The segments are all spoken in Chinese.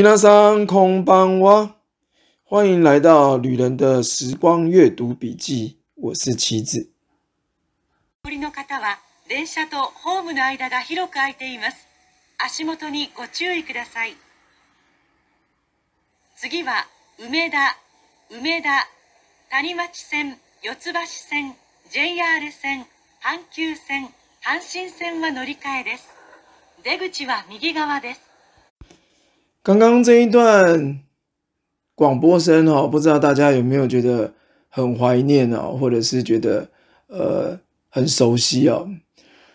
なさん、こんばんは。欢迎来到旅人的时光阅读笔记。我是棋子。おりの方は電車とホームの間が広く空いています。足元にご注意ください。次は梅田、梅田、谷町線、四つ橋線、JR 線、阪急線、阪神線は乗り換えです。出口は右側です。刚刚这一段广播声哦，不知道大家有没有觉得很怀念哦，或者是觉得呃很熟悉哦？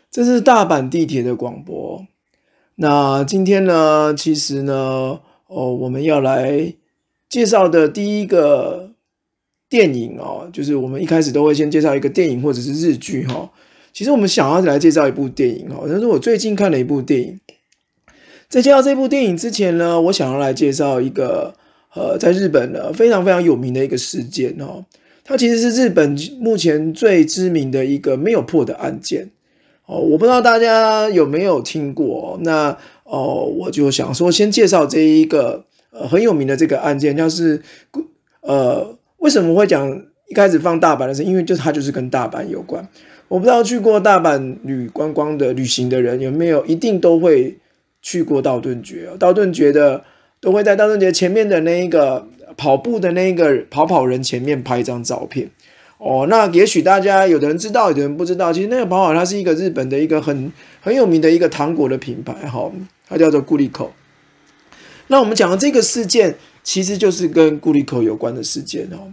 这是大阪地铁的广播。那今天呢，其实呢，哦，我们要来介绍的第一个电影哦，就是我们一开始都会先介绍一个电影或者是日剧哈。其实我们想要来介绍一部电影哦，这是我最近看了一部电影。在介绍这部电影之前呢，我想要来介绍一个，呃，在日本的非常非常有名的一个事件哦。它其实是日本目前最知名的一个没有破的案件哦。我不知道大家有没有听过。那哦，我就想说，先介绍这一个呃很有名的这个案件，像是呃为什么会讲一开始放大阪的事，因为就它就是跟大阪有关。我不知道去过大阪旅观光的旅行的人有没有一定都会。去过道顿崛，道顿崛的都会在道顿崛前面的那一个跑步的那一个跑跑人前面拍一张照片哦。那也许大家有的人知道，有的人不知道。其实那个跑跑它是一个日本的一个很很有名的一个糖果的品牌哈，它叫做 i 力口。那我们讲的这个事件，其实就是跟 i 力口有关的事件哦。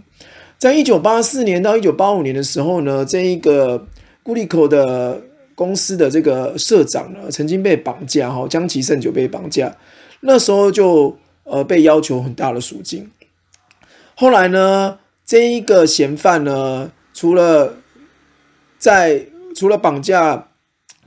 在一九八四年到一九八五年的时候呢，这一个 i 力口的。公司的这个社长呢，曾经被绑架哈，江崎慎久被绑架，那时候就呃被要求很大的赎金。后来呢，这一个嫌犯呢，除了在除了绑架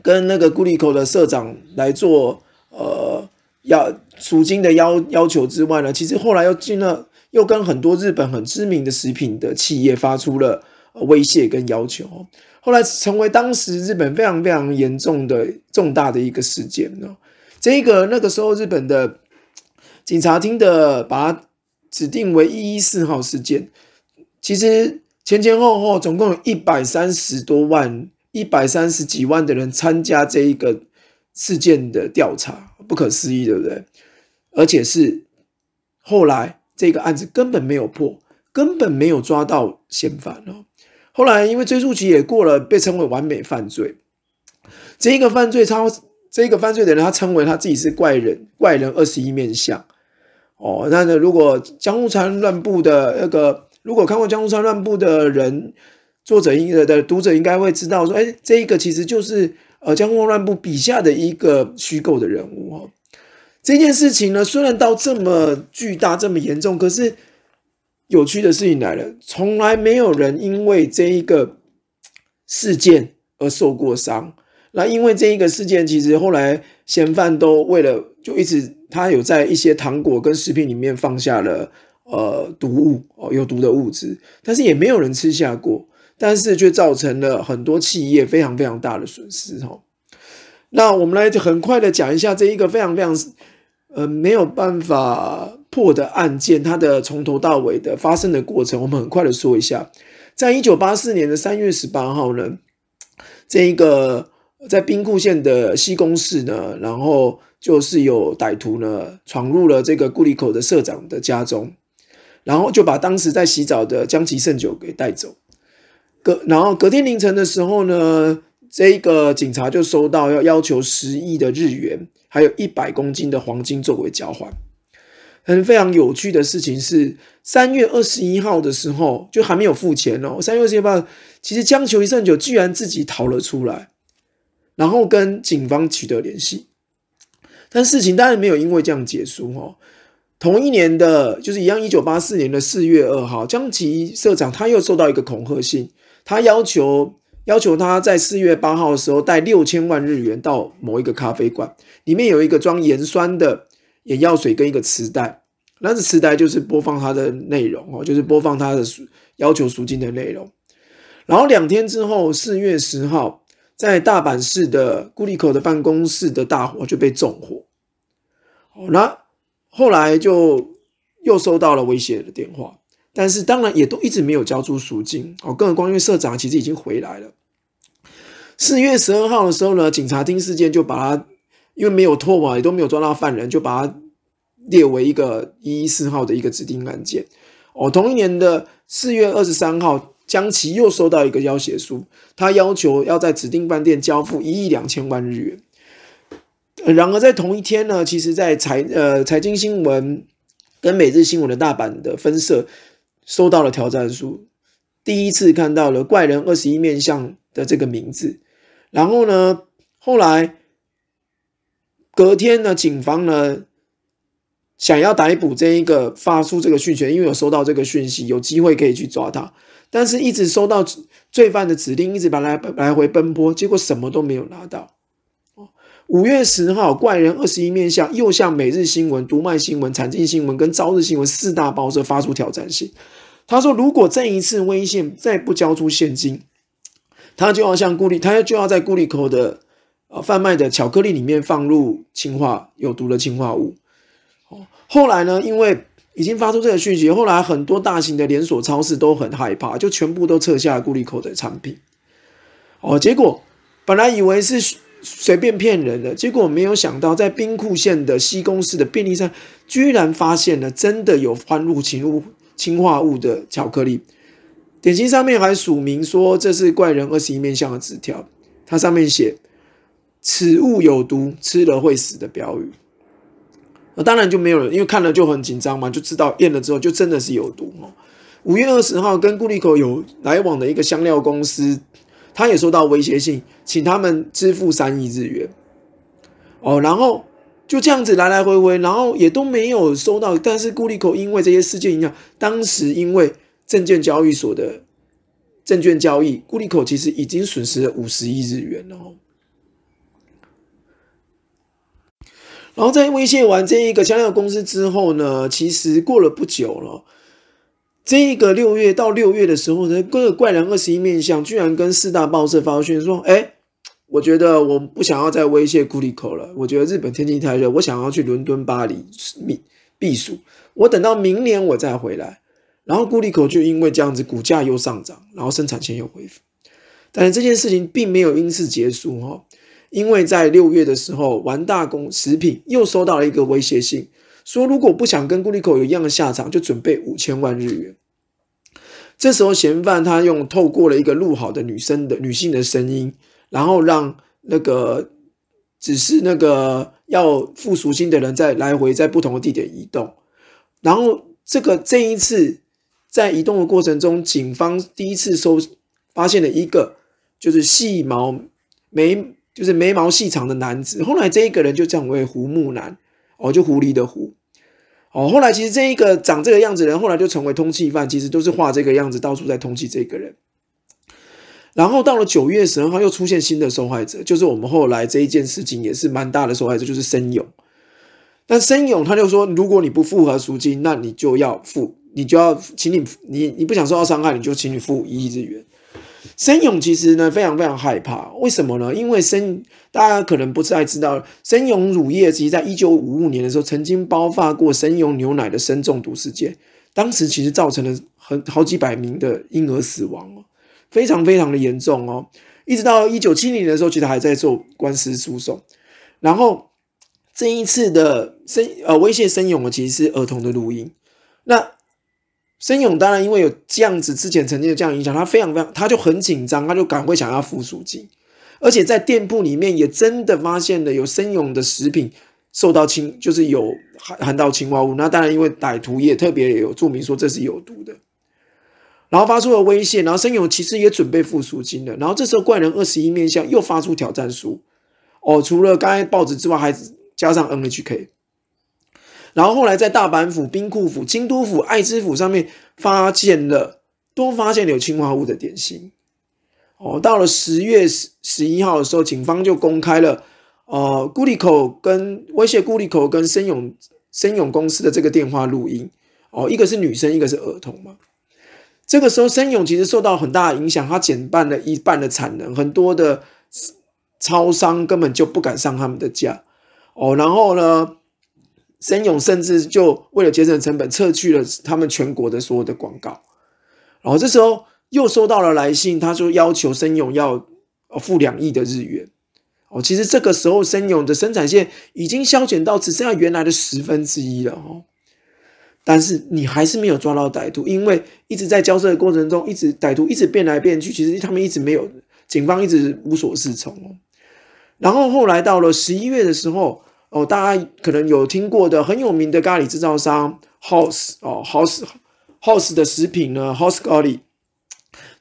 跟那个古力口的社长来做呃要赎金的要要求之外呢，其实后来又进了又跟很多日本很知名的食品的企业发出了威胁跟要求。后来成为当时日本非常非常严重的重大的一个事件呢。这一个那个时候日本的警察厅的把它指定为一四号事件。其实前前后后总共有一百三十多万、一百三十几万的人参加这一个事件的调查，不可思议，对不对？而且是后来这个案子根本没有破，根本没有抓到嫌犯哦。后来，因为追诉期也过了，被称为完美犯罪。这一个犯罪，超，这一个犯罪的人，他称为他自己是怪人，怪人二十一面相。哦，那如果《江户川乱步》的那个，如果看过《江户川乱步》的人，作者应的读者应该会知道，说，哎，这一个其实就是呃江户川乱步笔下的一个虚构的人物。哦，这件事情呢，虽然到这么巨大、这么严重，可是。有趣的事情来了，从来没有人因为这一个事件而受过伤。那因为这一个事件，其实后来嫌犯都为了就一直他有在一些糖果跟食品里面放下了呃毒物哦有毒的物质，但是也没有人吃下过，但是却造成了很多企业非常非常大的损失哦。那我们来很快的讲一下这一个非常非常呃没有办法。破的案件，它的从头到尾的发生的过程，我们很快的说一下。在一九八四年的三月十八号呢，这一个在兵库县的西宫市呢，然后就是有歹徒呢闯入了这个顾里口的社长的家中，然后就把当时在洗澡的江崎胜久给带走。隔然后隔天凌晨的时候呢，这一个警察就收到要要求十亿的日元，还有一百公斤的黄金作为交换。很非常有趣的事情是，三月二十一号的时候就还没有付钱哦。三月二十一号，其实江球一胜九居然自己逃了出来，然后跟警方取得联系。但事情当然没有因为这样结束哦。同一年的，就是一样，一九八四年的四月二号，江崎社长他又收到一个恐吓信，他要求要求他在四月八号的时候带六千万日元到某一个咖啡馆，里面有一个装盐酸的。眼药水跟一个磁带，那是磁带，就是播放它的内容哦，就是播放它的要求赎金的内容。然后两天之后，四月十号，在大阪市的固立口的办公室的大火就被纵火。好，那后来就又收到了威胁的电话，但是当然也都一直没有交出赎金。哦，更何况，因为社长其实已经回来了。四月十二号的时候呢，警察厅事件就把他。因为没有脱网，也都没有抓到犯人，就把它列为一个一一四号的一个指定案件。哦，同一年的四月二十三号，江崎又收到一个要挟书，他要求要在指定饭店交付一亿两千万日元。然而，在同一天呢，其实，在财呃财经新闻跟每日新闻的大阪的分社收到了挑战书，第一次看到了“怪人二十一面相”的这个名字。然后呢，后来。隔天呢，警方呢想要逮捕这一个发出这个讯息，因为有收到这个讯息，有机会可以去抓他，但是一直收到罪犯的指令，一直把来来回奔波，结果什么都没有拿到。五月十号，怪人二十一面向又向《每日新闻》《读卖新闻》《产经新闻》跟《朝日新闻》四大报社发出挑战信，他说：“如果这一次威信再不交出现金，他就要向孤立，他就要在孤立口的。”呃，贩卖的巧克力里面放入氰化有毒的氰化物。哦，后来呢，因为已经发出这个讯息，后来很多大型的连锁超市都很害怕，就全部都撤下了固力扣的产品。哦，结果本来以为是随便骗人的，结果没有想到，在兵库县的西公司的便利站，居然发现了真的有放入侵入氰化物的巧克力。点心上面还署名说这是怪人二十一面相的纸条，它上面写。此物有毒，吃了会死的标语，那当然就没有了，因为看了就很紧张嘛，就知道验了之后就真的是有毒哦。五月二十号，跟顾立口有来往的一个香料公司，他也收到威胁信，请他们支付三亿日元哦。然后就这样子来来回回，然后也都没有收到。但是顾立口因为这些事件影响，当时因为证券交易所的证券交易，顾立口其实已经损失了五十亿日元哦。然后在威胁完这一个香料公司之后呢，其实过了不久了，这一个六月到六月的时候呢，跟怪人二十一面相居然跟四大报社发讯说：“哎，我觉得我不想要再威胁固力口了，我觉得日本天气太热，我想要去伦敦、巴黎避避暑，我等到明年我再回来。”然后固力口就因为这样子，股价又上涨，然后生产线又恢复，但是这件事情并没有因此结束哦。因为在六月的时候，玩大工食品又收到了一个威胁信，说如果不想跟固力口一样的下场，就准备五千万日元。这时候嫌犯他用透过了一个录好的女生的女性的声音，然后让那个只是那个要付赎金的人在来回在不同的地点移动，然后这个这一次在移动的过程中，警方第一次收发现了一个就是细毛没。就是眉毛细长的男子，后来这一个人就成为胡木男哦，就狐狸的狐哦。后来其实这一个长这个样子人，后来就成为通缉犯，其实都是画这个样子到处在通缉这个人。然后到了九月十二号，又出现新的受害者，就是我们后来这一件事情也是蛮大的受害者，就是生勇。但生勇他就说，如果你不符合赎金，那你就要付，你就要请你你你不想受到伤害，你就请你付一亿日元。生勇其实呢非常非常害怕，为什么呢？因为生大家可能不太知道，生勇乳业其实在一九五五年的时候曾经爆发过生勇牛奶的生中毒事件，当时其实造成了很好几百名的婴儿死亡哦，非常非常的严重哦。一直到一九七零年的时候，其实还在做官司诉讼。然后这一次的生呃威胁生勇的其实是儿童的录音，那。申勇当然因为有这样子，之前曾经有这样影响，他非常非常，他就很紧张，他就赶快想要付赎金，而且在店铺里面也真的发现了有申勇的食品受到侵，就是有含含到氰化物。那当然因为歹徒也特别有注明说这是有毒的，然后发出了威胁，然后申勇其实也准备付赎金了，然后这时候怪人二十一面相又发出挑战书，哦，除了刚才报纸之外，还加上 NHK。然后后来在大阪府、兵库府、京都府、爱知府上面发现了，都发现了有氰化物的点心。哦，到了十月十十一号的时候，警方就公开了，呃，孤立口跟威胁孤立口跟森永森永公司的这个电话录音。哦，一个是女生，一个是儿童嘛。这个时候森永其实受到很大的影响，他减半了一半的产能，很多的超商根本就不敢上他们的架。哦，然后呢？森永甚至就为了节省成本，撤去了他们全国的所有的广告。然后这时候又收到了来信，他说要求森永要付两亿的日元。哦，其实这个时候森永的生产线已经削减到只剩下原来的十分之一了。哦，但是你还是没有抓到歹徒，因为一直在交涉的过程中，一直歹徒一直变来变去，其实他们一直没有，警方一直无所适从。哦，然后后来到了十一月的时候。哦，大家可能有听过的很有名的咖喱制造商 House 哦，House House 的食品呢，House 咖喱，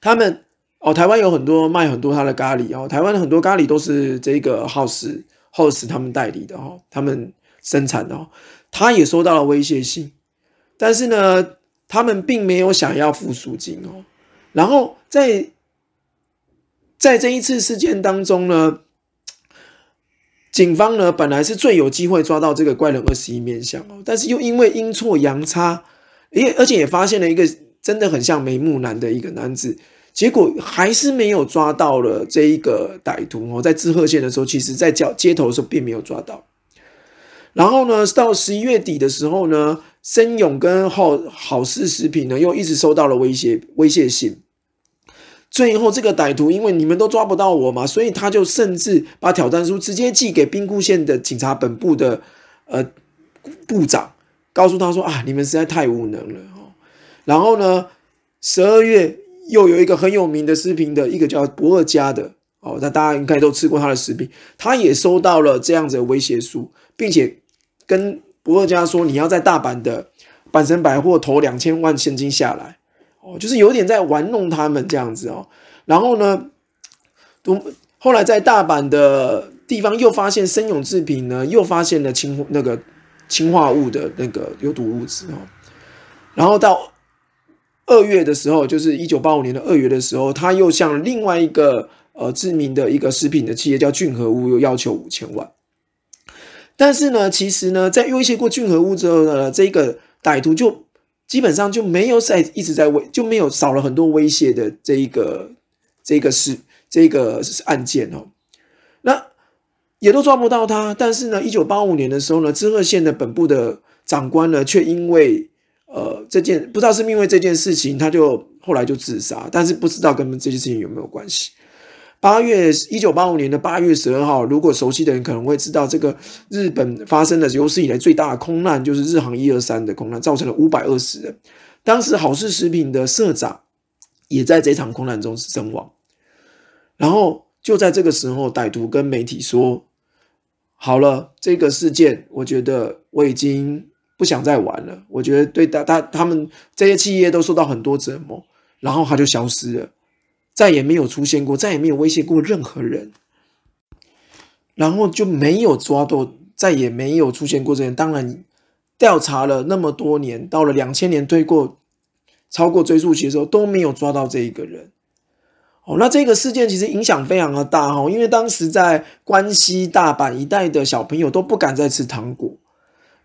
他们哦，台湾有很多卖很多他的咖喱哦，台湾的很多咖喱都是这个 House House 他们代理的哦，他们生产的哦，他也收到了威胁信，但是呢，他们并没有想要付赎金哦，然后在在这一次事件当中呢。警方呢，本来是最有机会抓到这个怪人二十一面相哦，但是又因为阴错阳差，也而且也发现了一个真的很像眉目男的一个男子，结果还是没有抓到了这一个歹徒哦。在知贺县的时候，其实在叫街头的时候并没有抓到。然后呢，到十一月底的时候呢，森永跟好好事食品呢，又一直收到了威胁威胁信。最后，这个歹徒因为你们都抓不到我嘛，所以他就甚至把挑战书直接寄给兵库县的警察本部的，呃，部长，告诉他说啊，你们实在太无能了哦。然后呢，十二月又有一个很有名的视频的，一个叫博尔加的哦，那大家应该都吃过他的食品，他也收到了这样子的威胁书，并且跟博尔加说，你要在大阪的阪神百货投两千万现金下来。哦，就是有点在玩弄他们这样子哦，然后呢，都后来在大阪的地方又发现生永制品呢，又发现了氢那个氢化物的那个有毒物质哦，然后到二月的时候，就是一九八五年的二月的时候，他又向另外一个呃知名的一个食品的企业叫俊和屋，又要求五千万，但是呢，其实呢，在威胁过俊和屋之后，呢，这个歹徒就。基本上就没有在一直在威，就没有少了很多威胁的这一个这个事这个案件哦，那也都抓不到他。但是呢，一九八五年的时候呢，滋贺县的本部的长官呢，却因为呃这件不知道是因为这件事情，他就后来就自杀，但是不知道跟这件事情有没有关系。八月一九八五年的八月十二号，如果熟悉的人可能会知道，这个日本发生的有史以来最大的空难，就是日航一二三的空难，造成了五百二十人。当时好事食品的社长也在这场空难中身亡。然后就在这个时候，歹徒跟媒体说：“好了，这个事件，我觉得我已经不想再玩了。我觉得对大大他们这些企业都受到很多折磨。”然后他就消失了。再也没有出现过，再也没有威胁过任何人，然后就没有抓到，再也没有出现过这样。当然，调查了那么多年，到了两千年推过超过追溯期的时候，都没有抓到这一个人。哦，那这个事件其实影响非常的大哈，因为当时在关西大阪一带的小朋友都不敢再吃糖果，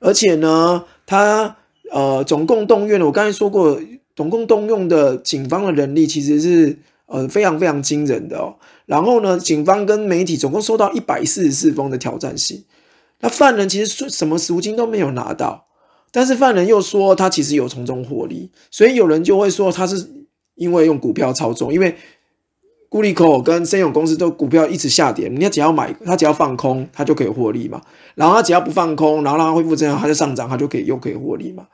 而且呢，他呃，总共动员了，我刚才说过，总共动用的警方的人力其实是。呃，非常非常惊人的哦。然后呢，警方跟媒体总共收到一百四十四封的挑战信。那犯人其实什什么赎金都没有拿到，但是犯人又说他其实有从中获利，所以有人就会说他是因为用股票操纵，因为固立口跟森永公司都股票一直下跌，人家只要买，他只要放空，他就可以获利嘛。然后他只要不放空，然后让他恢复正常，他就上涨，他就可以又可以获利嘛。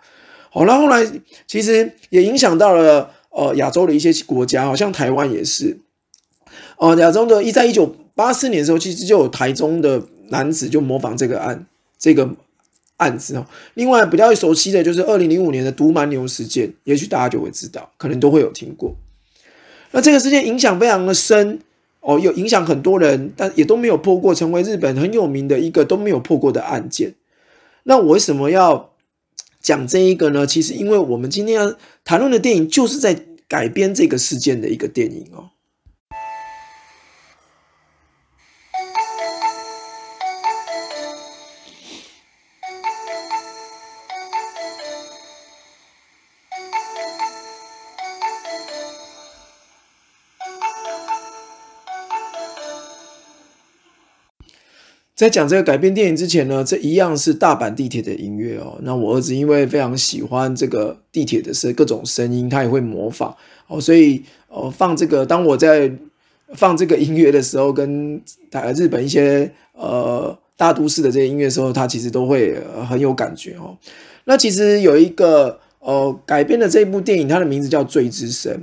好，那后来其实也影响到了。呃，亚洲的一些国家好像台湾也是。哦，亚洲的一，在一九八四年的时候，其实就有台中的男子就模仿这个案，这个案子哦。另外比较熟悉的就是二零零五年的毒蛮牛事件，也许大家就会知道，可能都会有听过。那这个事件影响非常的深哦，有影响很多人，但也都没有破过，成为日本很有名的一个都没有破过的案件。那我为什么要讲这一个呢？其实因为我们今天要谈论的电影就是在。改编这个事件的一个电影哦。在讲这个改编电影之前呢，这一样是大阪地铁的音乐哦。那我儿子因为非常喜欢这个地铁的声各种声音，他也会模仿哦。所以，哦放这个当我在放这个音乐的时候，跟呃日本一些呃大都市的这些音乐时候，他其实都会很有感觉哦。那其实有一个呃改编的这部电影，它的名字叫《醉之声》，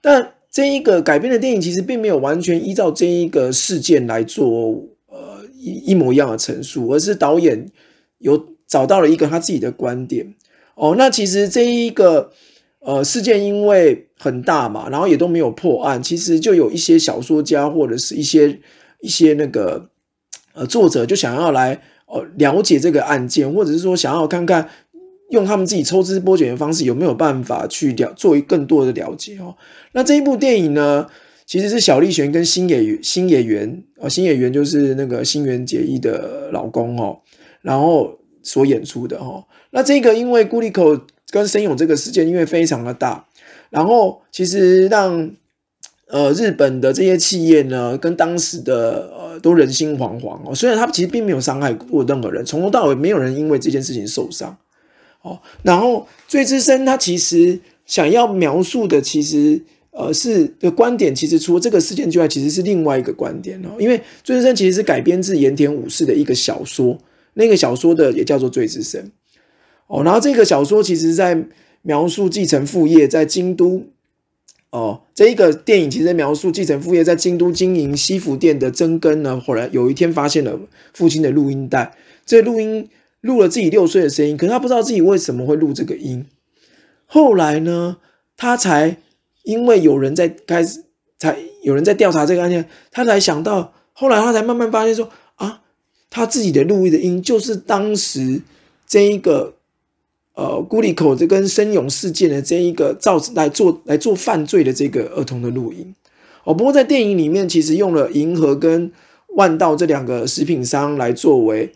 但这一个改编的电影其实并没有完全依照这一个事件来做哦。一一模一样的陈述，而是导演有找到了一个他自己的观点哦。那其实这一个呃事件因为很大嘛，然后也都没有破案，其实就有一些小说家或者是一些一些那个呃作者就想要来呃了解这个案件，或者是说想要看看用他们自己抽丝剥茧的方式有没有办法去了做更多的了解哦。那这一部电影呢？其实是小栗旬跟新演员新演员哦，新演员就是那个新原结衣的老公哦，然后所演出的哦。那这个因为孤立口跟生勇这个事件因为非常的大，然后其实让呃日本的这些企业呢，跟当时的呃都人心惶惶哦。虽然他其实并没有伤害过任何人，从头到尾没有人因为这件事情受伤哦。然后《最之深，他其实想要描述的其实。呃，是的观点其实除了这个事件之外，其实是另外一个观点哦。因为《罪之神》其实是改编自岩田武士的一个小说，那个小说的也叫做《罪之声哦。然后这个小说其实在描述继承父业在京都哦，这一个电影其实描述继承父业在京都经营西服店的真根呢，后来有一天发现了父亲的录音带，这录音录了自己六岁的声音，可是他不知道自己为什么会录这个音。后来呢，他才。因为有人在开始，才有人在调查这个案件，他才想到，后来他才慢慢发现说啊，他自己的录音的音，就是当时这一个呃，孤立口子跟生勇事件的这一个造来做来做犯罪的这个儿童的录音。哦，不过在电影里面，其实用了银河跟万道这两个食品商来作为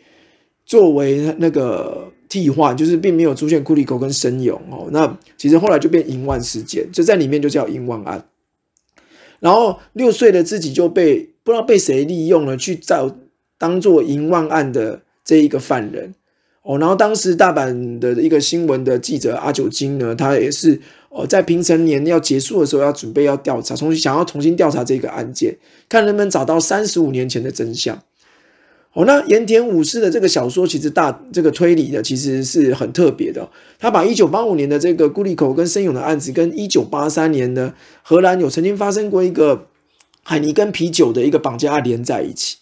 作为那个。替换就是并没有出现库里狗跟神勇哦，那其实后来就变银万事件，就在里面就叫银万案。然后六岁的自己就被不知道被谁利用了，去找当做银万案的这一个犯人哦。然后当时大阪的一个新闻的记者阿九金呢，他也是哦，在平成年要结束的时候要准备要调查，重新想要重新调查这个案件，看能不能找到三十五年前的真相。哦，那盐田武士的这个小说其实大这个推理的其实是很特别的。他把一九八五年的这个孤立口跟申勇的案子，跟一九八三年的荷兰有曾经发生过一个海尼根啤酒的一个绑架案连在一起。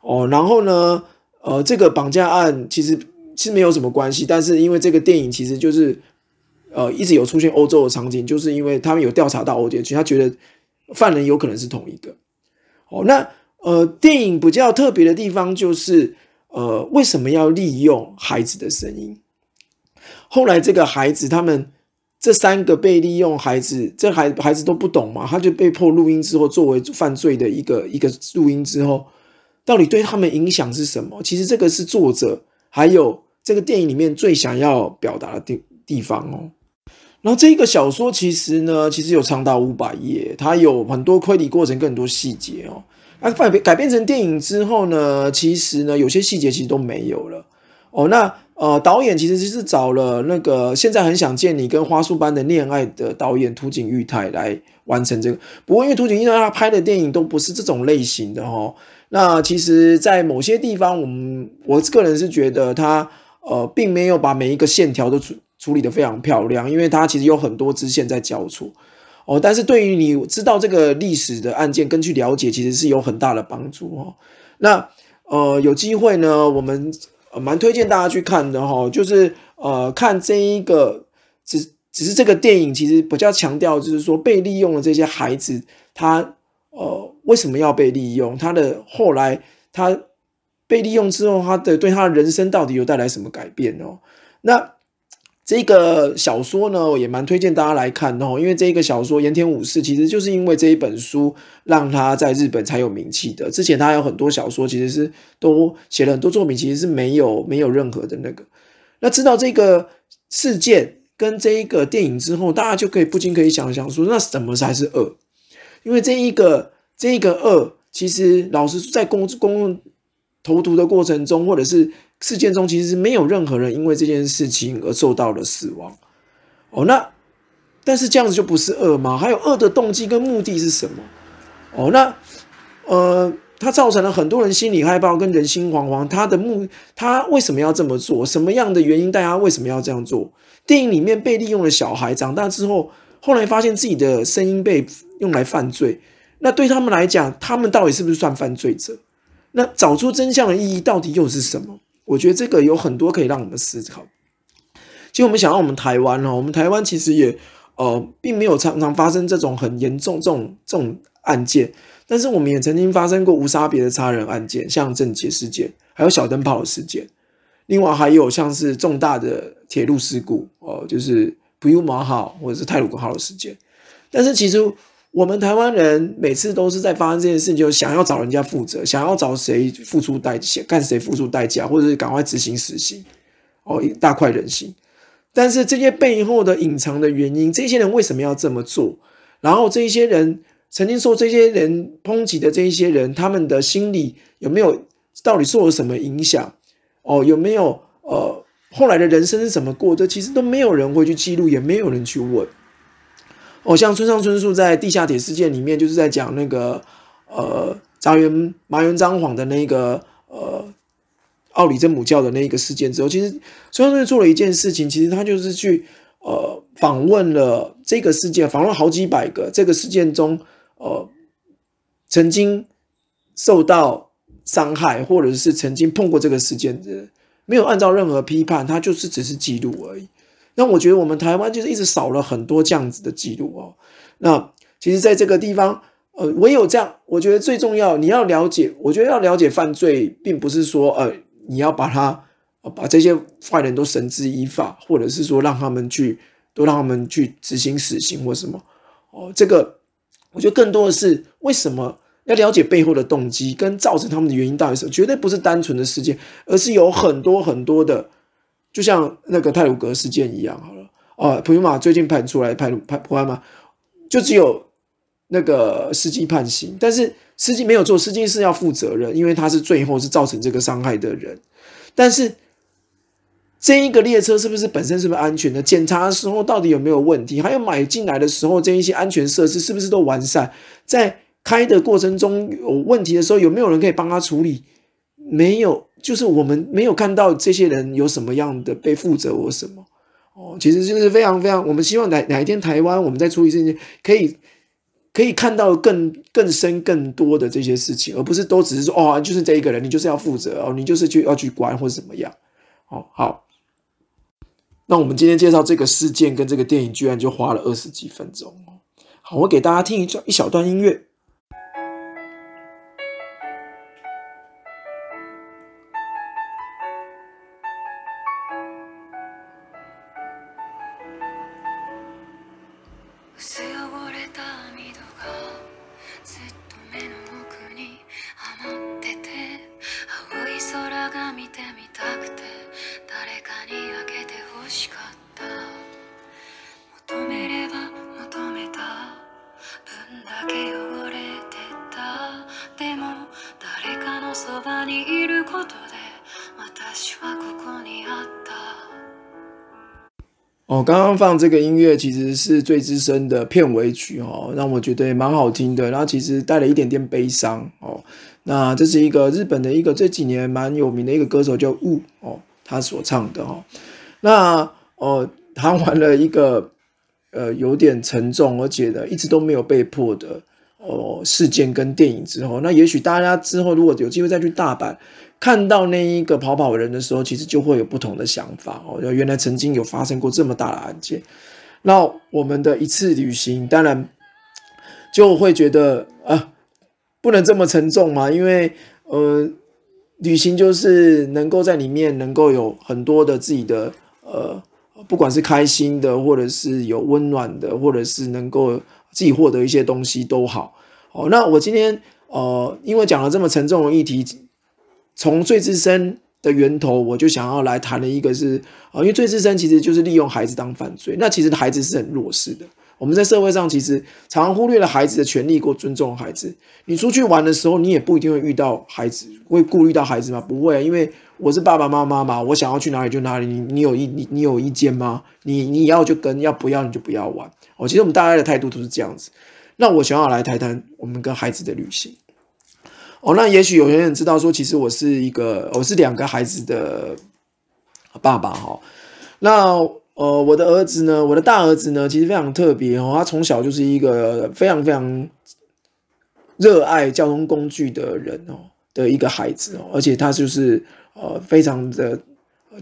哦，然后呢，呃，这个绑架案其实是没有什么关系，但是因为这个电影其实就是呃一直有出现欧洲的场景，就是因为他们有调查到欧德区，他觉得犯人有可能是同一个。哦，那。呃，电影比较特别的地方就是，呃，为什么要利用孩子的声音？后来这个孩子，他们这三个被利用孩子，这孩孩子都不懂嘛，他就被迫录音之后，作为犯罪的一个一个录音之后，到底对他们影响是什么？其实这个是作者还有这个电影里面最想要表达的地地方哦。然后这个小说其实呢，其实有长达五百页，它有很多推理过程，更多细节哦。改改编成电影之后呢，其实呢有些细节其实都没有了哦。那呃导演其实就是找了那个现在很想见你跟花束般的恋爱的导演土井裕泰来完成这个。不过因为土井裕泰他拍的电影都不是这种类型的哦，那其实，在某些地方，我们我个人是觉得他呃并没有把每一个线条都处处理得非常漂亮，因为他其实有很多支线在交错。哦，但是对于你知道这个历史的案件，根据了解，其实是有很大的帮助哦。那呃，有机会呢，我们蛮推荐大家去看的哈，就是呃，看这一个，只只是这个电影，其实比较强调，就是说被利用的这些孩子，他呃，为什么要被利用？他的后来，他被利用之后，他的对他的人生到底有带来什么改变哦？那。这个小说呢，我也蛮推荐大家来看哦，因为这个小说《盐田武士》其实就是因为这一本书让他在日本才有名气的。之前他有很多小说，其实是都写了很多作品，其实是没有没有任何的那个。那知道这个事件跟这一个电影之后，大家就可以不禁可以想想说，那什么才是恶？因为这一个这一个恶，其实老师在公公共投毒的过程中，或者是。事件中其实是没有任何人因为这件事情而受到了死亡哦。那但是这样子就不是恶吗？还有恶的动机跟目的是什么？哦，那呃，他造成了很多人心理害怕跟人心惶惶。他的目，他为什么要这么做？什么样的原因？大家为什么要这样做？电影里面被利用的小孩长大之后，后来发现自己的声音被用来犯罪。那对他们来讲，他们到底是不是算犯罪者？那找出真相的意义到底又是什么？我觉得这个有很多可以让我们思考。其实我们想，到，我们台湾哦，我们台湾其实也呃，并没有常常发生这种很严重这种这种案件。但是我们也曾经发生过无差别的杀人案件，像郑杰事件，还有小灯泡的事件。另外还有像是重大的铁路事故哦，就是普悠玛号或者是泰鲁古号的事件。但是其实。我们台湾人每次都是在发生这件事情，就想要找人家负责，想要找谁付出代价，看谁付出代价，或者是赶快执行死刑，哦，大快人心。但是这些背后的隐藏的原因，这些人为什么要这么做？然后这一些人曾经受这些人抨击的这一些人，他们的心理有没有到底受了什么影响？哦，有没有呃，后来的人生是怎么过的？其实都没有人会去记录，也没有人去问。哦，像村上春树在《地下铁事件》里面，就是在讲那个，呃，张元、麻元张晃的那个，呃，奥里真母教的那个事件之后，其实村上春树做了一件事情，其实他就是去，呃，访问了这个事件，访问好几百个这个事件中，呃，曾经受到伤害或者是曾经碰过这个事件的，没有按照任何批判，他就是只是记录而已。那我觉得我们台湾就是一直少了很多这样子的记录哦。那其实，在这个地方，呃，唯有这样，我觉得最重要，你要了解。我觉得要了解犯罪，并不是说，呃，你要把他把这些坏人都绳之以法，或者是说让他们去都让他们去执行死刑或什么。哦，这个我觉得更多的是为什么要了解背后的动机跟造成他们的原因到底是？绝对不是单纯的事件，而是有很多很多的。就像那个泰鲁格事件一样，好了，啊，普安马最近判出来，判判泰普安就只有那个司机判刑，但是司机没有做，司机是要负责任，因为他是最后是造成这个伤害的人。但是这一个列车是不是本身是不是安全的？检查的时候到底有没有问题？还有买进来的时候这一些安全设施是不是都完善？在开的过程中有问题的时候，有没有人可以帮他处理？没有，就是我们没有看到这些人有什么样的被负责或什么哦，其实就是非常非常，我们希望哪哪一天台湾我们在处理事情，可以可以看到更更深更多的这些事情，而不是都只是说哦，就是这一个人你就是要负责哦，你就是去要去管或者怎么样哦。好，那我们今天介绍这个事件跟这个电影，居然就花了二十几分钟哦。好，我给大家听一段一小段音乐。放这个音乐其实是最资深的片尾曲哦，让我觉得蛮好听的。然后其实带了一点点悲伤哦。那这是一个日本的一个这几年蛮有名的一个歌手叫雾哦，他所唱的哦。那哦，谈完了一个呃有点沉重而且的一直都没有被破的哦事件跟电影之后，那也许大家之后如果有机会再去大阪。看到那一个跑跑人的时候，其实就会有不同的想法哦。原来曾经有发生过这么大的案件。那我们的一次旅行，当然就会觉得啊，不能这么沉重嘛，因为呃，旅行就是能够在里面能够有很多的自己的呃，不管是开心的，或者是有温暖的，或者是能够自己获得一些东西都好。哦，那我今天呃，因为讲了这么沉重的议题。从最资深的源头，我就想要来谈的一个是啊，因为最资深其实就是利用孩子当犯罪，那其实孩子是很弱势的。我们在社会上其实常忽略了孩子的权利，过尊重孩子。你出去玩的时候，你也不一定会遇到孩子，会顾虑到孩子吗？不会，因为我是爸爸妈妈嘛，我想要去哪里就哪里。你你有意你你有意见吗？你你要就跟，要不要你就不要玩。哦，其实我们大家的态度都是这样子。那我想要来谈谈我们跟孩子的旅行。哦，那也许有些人知道说，其实我是一个，我是两个孩子的爸爸哈。那呃，我的儿子呢，我的大儿子呢，其实非常特别哦，他从小就是一个非常非常热爱交通工具的人哦的一个孩子哦，而且他就是呃，非常的，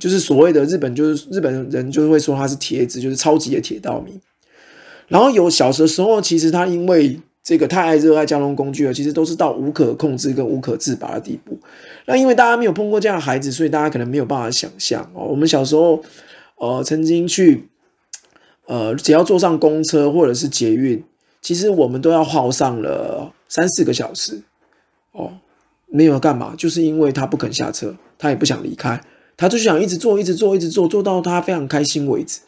就是所谓的日本就是日本人就是会说他是铁子，就是超级的铁道迷。然后有小的时候，其实他因为。这个太爱热爱交通工具了，其实都是到无可控制跟无可自拔的地步。那因为大家没有碰过这样的孩子，所以大家可能没有办法想象哦。我们小时候，呃，曾经去，呃，只要坐上公车或者是捷运，其实我们都要耗上了三四个小时哦。没有干嘛，就是因为他不肯下车，他也不想离开，他就想一直坐，一直坐，一直坐，坐到他非常开心为止。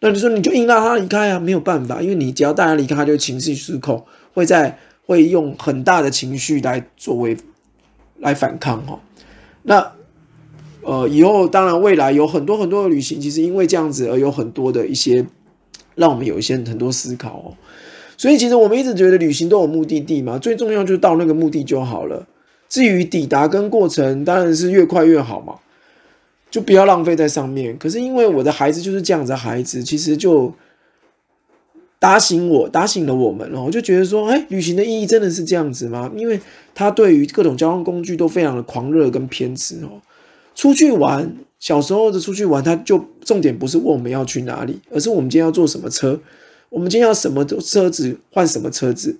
那你说你就硬拉他离开啊？没有办法，因为你只要带他离开，他就情绪失控。会在会用很大的情绪来作为来反抗哈，那呃以后当然未来有很多很多的旅行，其实因为这样子而有很多的一些让我们有一些很多思考哦。所以其实我们一直觉得旅行都有目的地嘛，最重要就是到那个目的就好了。至于抵达跟过程，当然是越快越好嘛，就不要浪费在上面。可是因为我的孩子就是这样子，的孩子其实就。打醒我，打醒了我们哦，就觉得说，哎，旅行的意义真的是这样子吗？因为他对于各种交通工具都非常的狂热跟偏执哦。出去玩，小时候的出去玩，他就重点不是问我们要去哪里，而是我们今天要坐什么车，我们今天要什么车子，换什么车子。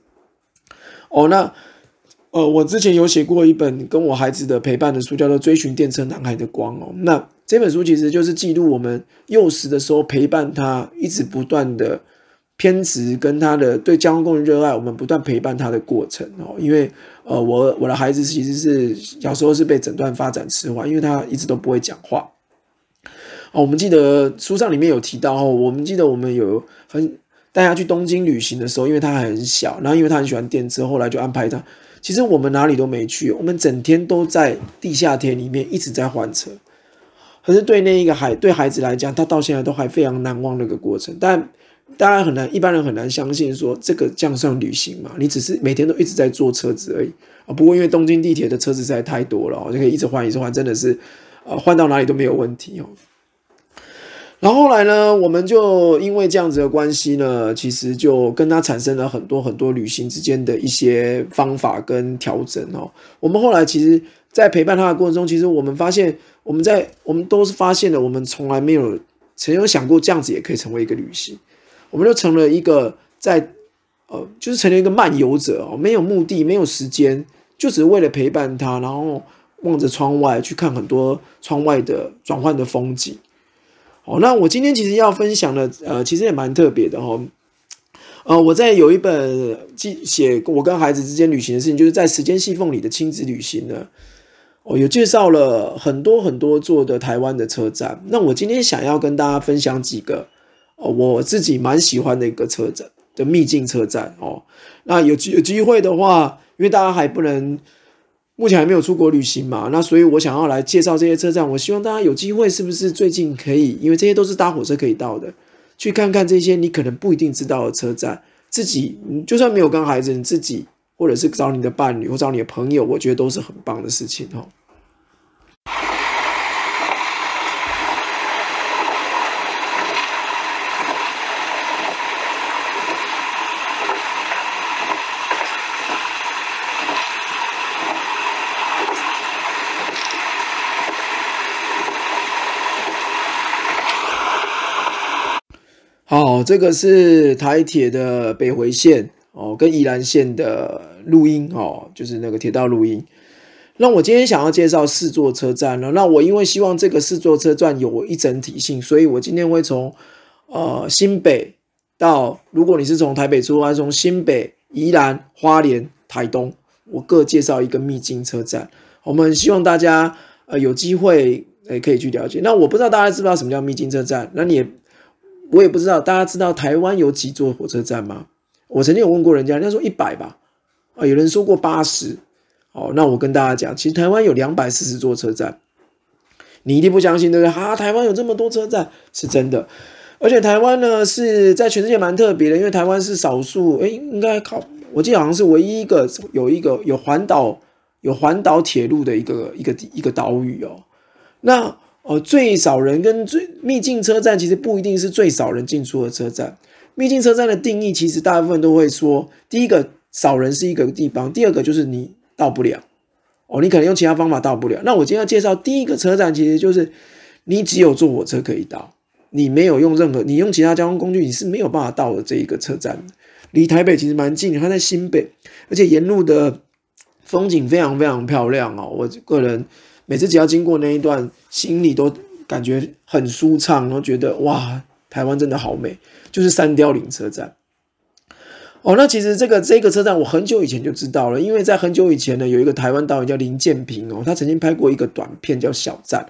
哦，那呃，我之前有写过一本跟我孩子的陪伴的书，叫做《追寻电车男孩的光》哦。那这本书其实就是记录我们幼时的时候陪伴他，一直不断的。偏执跟他的对交通工具热爱，我们不断陪伴他的过程哦。因为呃，我我的孩子其实是小时候是被诊断发展迟缓，因为他一直都不会讲话。哦，我们记得书上里面有提到哦，我们记得我们有很大家去东京旅行的时候，因为他还很小，然后因为他很喜欢电车，后来就安排他。其实我们哪里都没去，我们整天都在地下铁里面一直在换车。可是对那一个孩对孩子来讲，他到现在都还非常难忘那个过程，但。当然很难，一般人很难相信说这个叫上旅行嘛？你只是每天都一直在坐车子而已啊。不过因为东京地铁的车子实在太多了，就可以一直换，一直换，真的是，啊，换到哪里都没有问题哦。然后后来呢，我们就因为这样子的关系呢，其实就跟他产生了很多很多旅行之间的一些方法跟调整哦。我们后来其实，在陪伴他的过程中，其实我们发现，我们在我们都是发现了，我们从来没有曾有想过这样子也可以成为一个旅行。我们就成了一个在，呃，就是成了一个漫游者哦，没有目的，没有时间，就只是为了陪伴他，然后望着窗外去看很多窗外的转换的风景。哦，那我今天其实要分享的，呃，其实也蛮特别的哦。呃，我在有一本记写我跟孩子之间旅行的事情，就是在时间隙缝里的亲子旅行呢。我有介绍了很多很多座的台湾的车站。那我今天想要跟大家分享几个。哦，我自己蛮喜欢的一个车站的秘境车站哦，那有机有机会的话，因为大家还不能，目前还没有出国旅行嘛，那所以我想要来介绍这些车站，我希望大家有机会是不是最近可以，因为这些都是搭火车可以到的，去看看这些你可能不一定知道的车站，自己就算没有跟孩子，你自己或者是找你的伴侣或找你的朋友，我觉得都是很棒的事情哦。这个是台铁的北回线哦，跟宜兰线的录音哦，就是那个铁道录音。那我今天想要介绍四座车站呢，那我因为希望这个四座车站有一整体性，所以我今天会从呃新北到，如果你是从台北出发，从新北、宜兰、花莲、台东，我各介绍一个秘境车站。我们希望大家呃有机会诶可以去了解。那我不知道大家知不知道什么叫秘境车站？那你也。我也不知道，大家知道台湾有几座火车站吗？我曾经有问过人家，人家说一百吧，啊，有人说过八十，哦，那我跟大家讲，其实台湾有两百四十座车站，你一定不相信，对不对？啊，台湾有这么多车站是真的，而且台湾呢是在全世界蛮特别的，因为台湾是少数，哎，应该靠，我记得好像是唯一一个有一个有环岛有环岛铁路的一个一个一个岛屿哦，那。哦，最少人跟最秘境车站其实不一定是最少人进出的车站。秘境车站的定义其实大部分都会说，第一个少人是一个地方，第二个就是你到不了。哦，你可能用其他方法到不了。那我今天要介绍第一个车站，其实就是你只有坐火车可以到，你没有用任何，你用其他交通工具你是没有办法到的这一个车站。离台北其实蛮近，它在新北，而且沿路的风景非常非常漂亮哦。我个人每次只要经过那一段。心里都感觉很舒畅，然后觉得哇，台湾真的好美，就是三貂岭车站。哦，那其实这个这个车站我很久以前就知道了，因为在很久以前呢，有一个台湾导演叫林建平哦，他曾经拍过一个短片叫《小站》，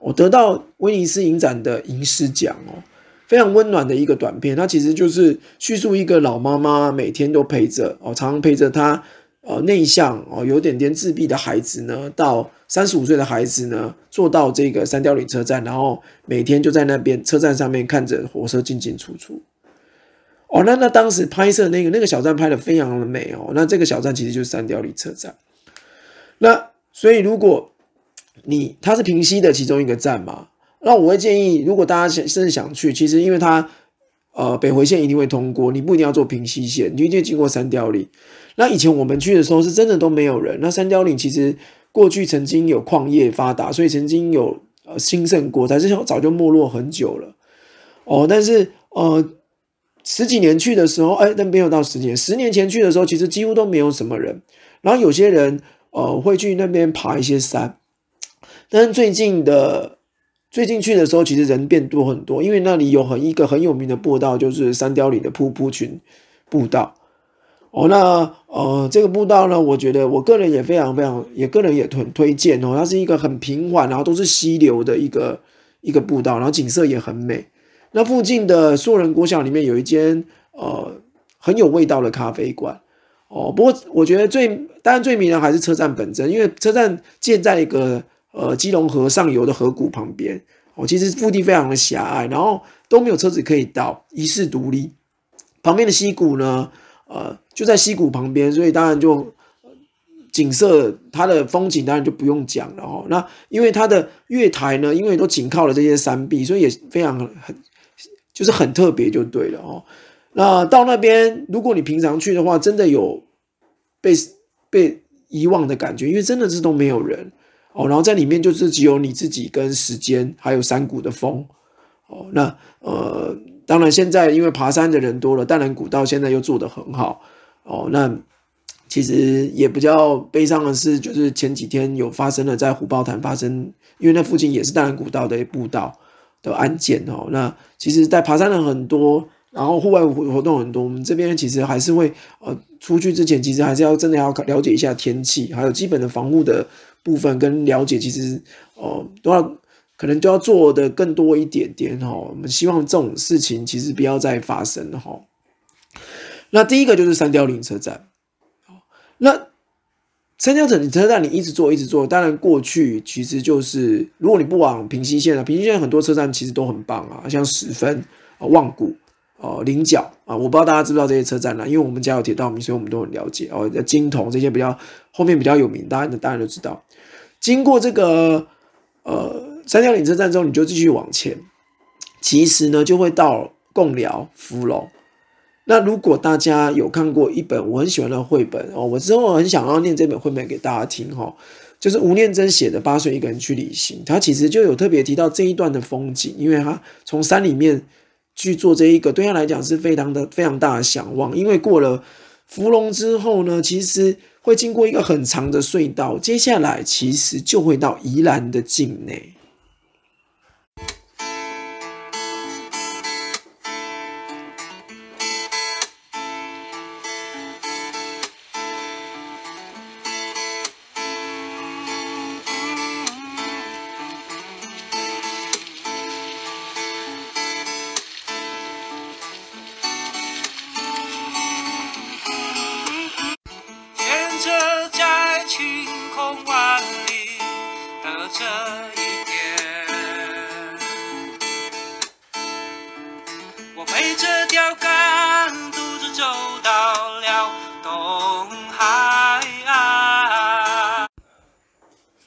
我得到威尼斯影展的银狮奖哦，非常温暖的一个短片，它其实就是叙述一个老妈妈每天都陪着哦，常常陪着他。呃，内向哦，有点点自闭的孩子呢，到三十五岁的孩子呢，坐到这个三吊里车站，然后每天就在那边车站上面看着火车进进出出。哦，那那当时拍摄那个那个小站拍的非常的美哦。那这个小站其实就是三吊里车站。那所以如果你它是平溪的其中一个站嘛，那我会建议，如果大家想甚至想去，其实因为它呃北回线一定会通过，你不一定要坐平溪线，你一定经过三吊里。那以前我们去的时候，是真的都没有人。那三貂岭其实过去曾经有矿业发达，所以曾经有呃兴盛过，但是早早就没落很久了。哦，但是呃十几年去的时候，哎，但没有到十年。十年前去的时候，其实几乎都没有什么人。然后有些人呃会去那边爬一些山，但是最近的最近去的时候，其实人变多很多，因为那里有很一个很有名的步道，就是三貂岭的瀑布群步道。哦，那呃，这个步道呢，我觉得我个人也非常非常，也个人也很推荐哦。它是一个很平缓，然后都是溪流的一个一个步道，然后景色也很美。那附近的素人国小里面有一间呃很有味道的咖啡馆哦。不过我觉得最当然最迷人还是车站本身，因为车站建在一个呃基隆河上游的河谷旁边哦，其实腹地非常的狭隘，然后都没有车子可以到，遗世独立。旁边的溪谷呢？呃，就在溪谷旁边，所以当然就景色，它的风景当然就不用讲了哦。那因为它的月台呢，因为都紧靠了这些山壁，所以也非常很就是很特别就对了哦。那到那边，如果你平常去的话，真的有被被遗忘的感觉，因为真的是都没有人哦。然后在里面就是只有你自己跟时间，还有山谷的风哦。那呃。当然，现在因为爬山的人多了，淡然古道现在又做得很好哦。那其实也比较悲伤的是，就是前几天有发生了在虎豹潭发生，因为那附近也是淡然古道的步道的安检哦。那其实在爬山人很多，然后户外活活动很多。我们这边其实还是会呃出去之前，其实还是要真的要了解一下天气，还有基本的防护的部分跟了解，其实哦都要。可能就要做的更多一点点哈，我们希望这种事情其实不要再发生哈。那第一个就是三貂岭车站，那三貂岭车站你一直做一直做，当然过去其实就是如果你不往平西线了，平西线很多车站其实都很棒啊，像十分啊、望谷哦，菱角啊，我不知道大家知不知道这些车站呢？因为我们家有铁道迷，所以我们都很了解哦，金铜这些比较后面比较有名，大家的大家都知道，经过这个呃。三貂岭车站之后，你就继续往前。其实呢，就会到贡寮、福隆。那如果大家有看过一本我很喜欢的绘本哦，我之后很想要念这本绘本给大家听哈。就是吴念真写的《八岁一个人去旅行》，他其实就有特别提到这一段的风景，因为他从山里面去做这一个，对他来讲是非常的非常大的向往。因为过了福隆之后呢，其实会经过一个很长的隧道，接下来其实就会到宜兰的境内。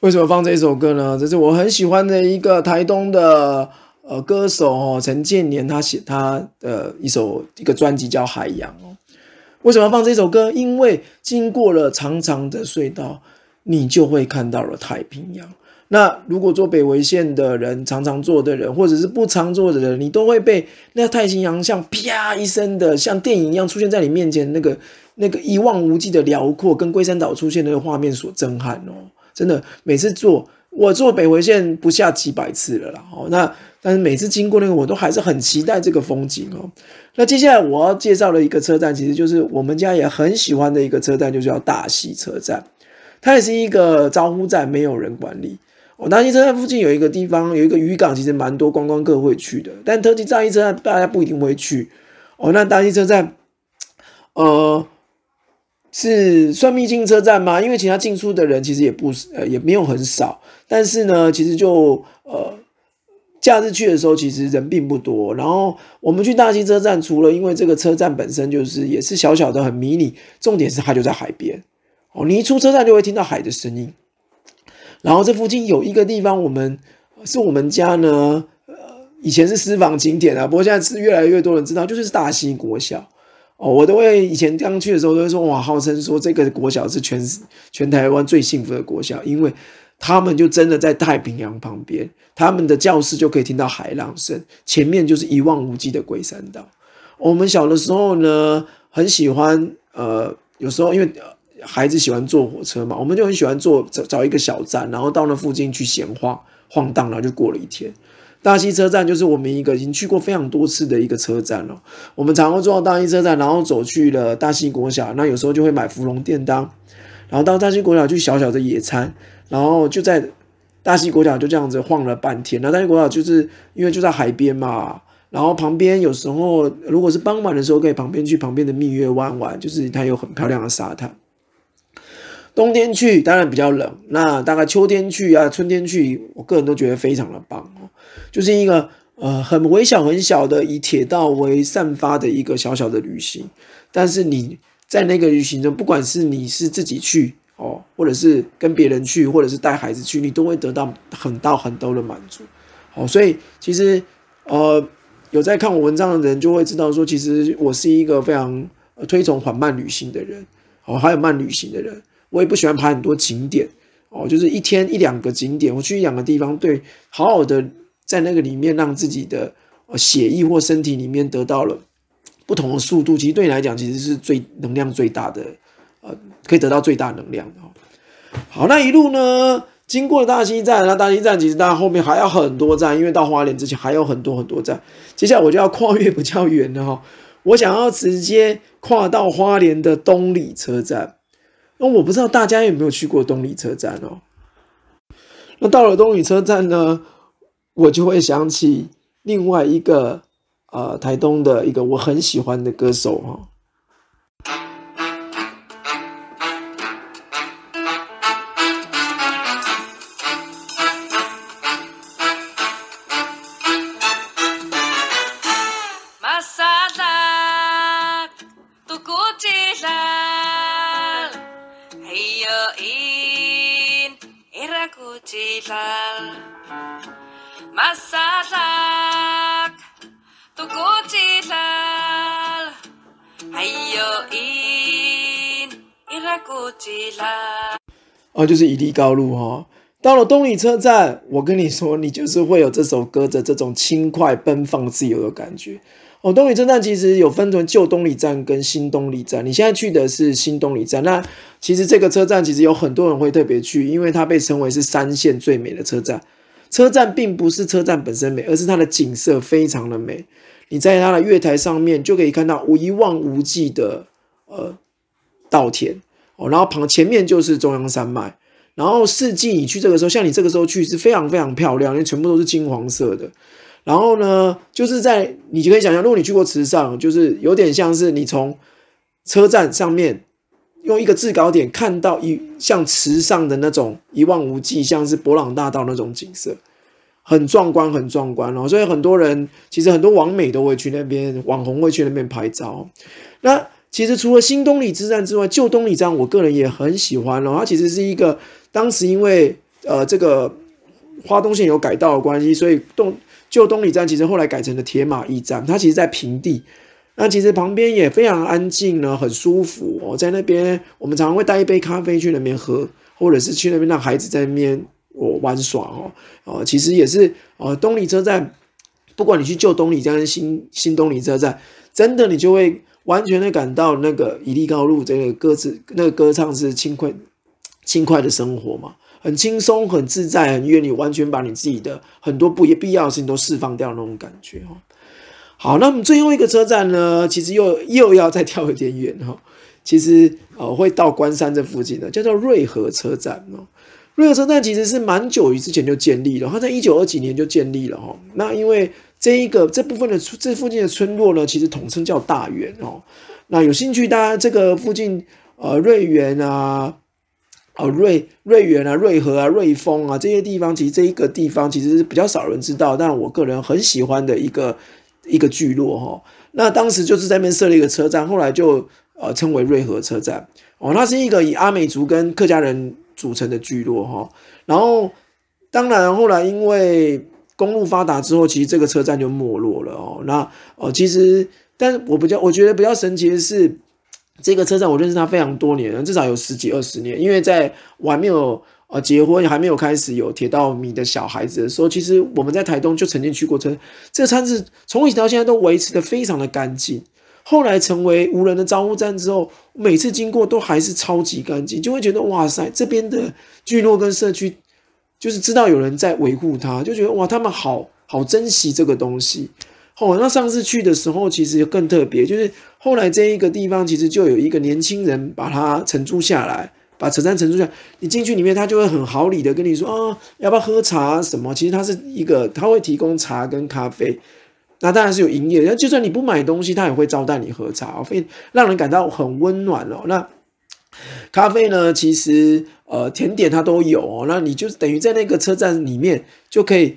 为什么放这一首歌呢？这是我很喜欢的一个台东的呃歌手哦，陈建年，他写他的一首一个专辑叫《海洋》哦。为什么放这首歌？因为经过了长长的隧道，你就会看到了太平洋。那如果坐北回线的人，常常坐的人，或者是不常坐的人，你都会被那太平洋像啪一声的，像电影一样出现在你面前，那个那个一望无际的辽阔，跟龟山岛出现的画面所震撼哦。真的，每次坐我坐北回线不下几百次了啦。哦，那但是每次经过那个，我都还是很期待这个风景哦。那接下来我要介绍的一个车站，其实就是我们家也很喜欢的一个车站，就叫大溪车站。它也是一个招呼站，没有人管理。哦，大溪车站附近有一个地方，有一个渔港，其实蛮多观光客会去的。但特急藏一车站大家不一定会去。哦，那大溪车站，呃。是算秘境车站吗？因为其他进出的人其实也不，呃，也没有很少。但是呢，其实就，呃，假日去的时候，其实人并不多。然后我们去大溪车站，除了因为这个车站本身就是也是小小的很迷你，重点是它就在海边。哦，你一出车站就会听到海的声音。然后这附近有一个地方，我们是我们家呢，呃，以前是私房景点啊，不过现在是越来越多人知道，就是大溪国小。哦，我都会以前刚去的时候都会说，哇，号称说这个国小是全全台湾最幸福的国小，因为他们就真的在太平洋旁边，他们的教室就可以听到海浪声，前面就是一望无际的龟山岛。我们小的时候呢，很喜欢，呃，有时候因为孩子喜欢坐火车嘛，我们就很喜欢坐找找一个小站，然后到那附近去闲晃、晃荡，然后就过了一天。大溪车站就是我们一个已经去过非常多次的一个车站了。我们常会坐到大溪车站，然后走去了大溪国小。那有时候就会买芙蓉便当，然后到大溪国小去小小的野餐，然后就在大溪国小就这样子晃了半天。那大溪国小就是因为就在海边嘛，然后旁边有时候如果是傍晚的时候，可以旁边去旁边的蜜月湾玩，就是它有很漂亮的沙滩。冬天去当然比较冷，那大概秋天去啊，春天去，我个人都觉得非常的棒哦，就是一个呃很微小、很小的以铁道为散发的一个小小的旅行。但是你在那个旅行中，不管是你是自己去哦，或者是跟别人去，或者是带孩子去，你都会得到很到很多的满足。哦，所以其实呃有在看我文章的人就会知道说，其实我是一个非常推崇缓慢旅行的人哦，还有慢旅行的人。我也不喜欢爬很多景点哦，就是一天一两个景点，我去一两个地方，对，好好的在那个里面让自己的血液或身体里面得到了不同的速度。其实对你来讲，其实是最能量最大的，呃，可以得到最大能量。好，那一路呢，经过大溪站，那大溪站其实大家后面还要很多站，因为到花莲之前还有很多很多站。接下来我就要跨越比较远的哈，我想要直接跨到花莲的东里车站。那我不知道大家有没有去过东里车站哦。那到了东里车站呢，我就会想起另外一个呃台东的一个我很喜欢的歌手哈。哦，就是一地高路哦。到了东里车站，我跟你说，你就是会有这首歌的这种轻快、奔放、自由的感觉。哦，东里站其实有分成旧东里站跟新东里站。你现在去的是新东里站，那其实这个车站其实有很多人会特别去，因为它被称为是三线最美的车站。车站并不是车站本身美，而是它的景色非常的美。你在它的月台上面就可以看到无一望无际的呃稻田哦，然后旁前面就是中央山脉，然后四季你去这个时候，像你这个时候去是非常非常漂亮，因为全部都是金黄色的。然后呢，就是在你就可以想象，如果你去过池上，就是有点像是你从车站上面用一个制高点看到一像池上的那种一望无际，像是勃朗大道那种景色，很壮观，很壮观哦。所以很多人其实很多网美都会去那边，网红会去那边拍照。那其实除了新东里之战之外，旧东里站我个人也很喜欢哦。它其实是一个当时因为呃这个花东线有改道的关系，所以东。旧东里站其实后来改成了铁马驿站，它其实，在平地，那其实旁边也非常安静呢，很舒服。哦。在那边，我们常常会带一杯咖啡去那边喝，或者是去那边让孩子在那边我玩耍哦。哦，其实也是哦，东里车站，不管你去旧东里站跟新新东里车站，真的你就会完全的感到那个《以利高路》这个歌词，那个歌唱是轻快轻快的生活嘛。很轻松，很自在，很愿意完全把你自己的很多不必要事情都释放掉那种感觉哈。好，那我们最后一个车站呢，其实又又要再跳一点远哈。其实呃会到关山这附近的，叫做瑞和车站哦。瑞和车站其实是蛮久于之前就建立了，它在一九二几年就建立了哈。那因为这一个这部分的这附近的村落呢，其实统称叫大园哦。那有兴趣大家这个附近呃瑞园啊。哦，瑞瑞源啊，瑞和啊，瑞丰啊，这些地方其实这一个地方其实是比较少人知道，但我个人很喜欢的一个一个聚落哈。那当时就是在那边设立一个车站，后来就呃称为瑞和车站哦。那是一个以阿美族跟客家人组成的聚落哈。然后当然后来因为公路发达之后，其实这个车站就没落了哦。那哦，其实但我比较我觉得比较神奇的是。这个车站我认识他非常多年，至少有十几二十年。因为在我还没有呃结婚，还没有开始有铁道迷的小孩子的时候，其实我们在台东就曾经去过车。这个餐室从以前到现在都维持的非常的干净。后来成为无人的招呼站之后，每次经过都还是超级干净，就会觉得哇塞，这边的聚落跟社区就是知道有人在维护它，就觉得哇，他们好好珍惜这个东西。哦，那上次去的时候其实更特别，就是。后来这一个地方其实就有一个年轻人把它承租下来，把车站承租下来。你进去里面，他就会很好礼的跟你说啊，要不要喝茶什么？其实他是一个，他会提供茶跟咖啡，那当然是有营业。那就算你不买东西，他也会招待你喝茶，非让人感到很温暖哦。那咖啡呢？其实呃甜点它都有哦。那你就等于在那个车站里面就可以。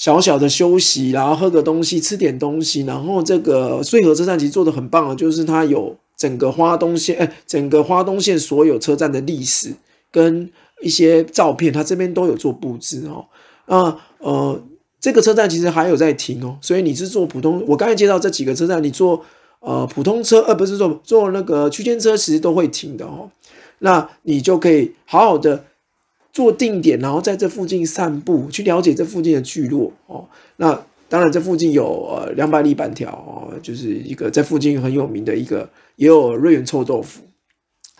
小小的休息，然后喝个东西，吃点东西，然后这个穗河车站其实做的很棒啊，就是它有整个花东线，哎，整个花东线所有车站的历史跟一些照片，它这边都有做布置哦。那呃，这个车站其实还有在停哦，所以你是坐普通，我刚才介绍这几个车站，你坐呃普通车，呃不是坐坐那个区间车，其实都会停的哦。那你就可以好好的。做定点，然后在这附近散步，去了解这附近的聚落哦。那当然，这附近有呃两百里板条哦，就是一个在附近很有名的一个，也有瑞源臭豆腐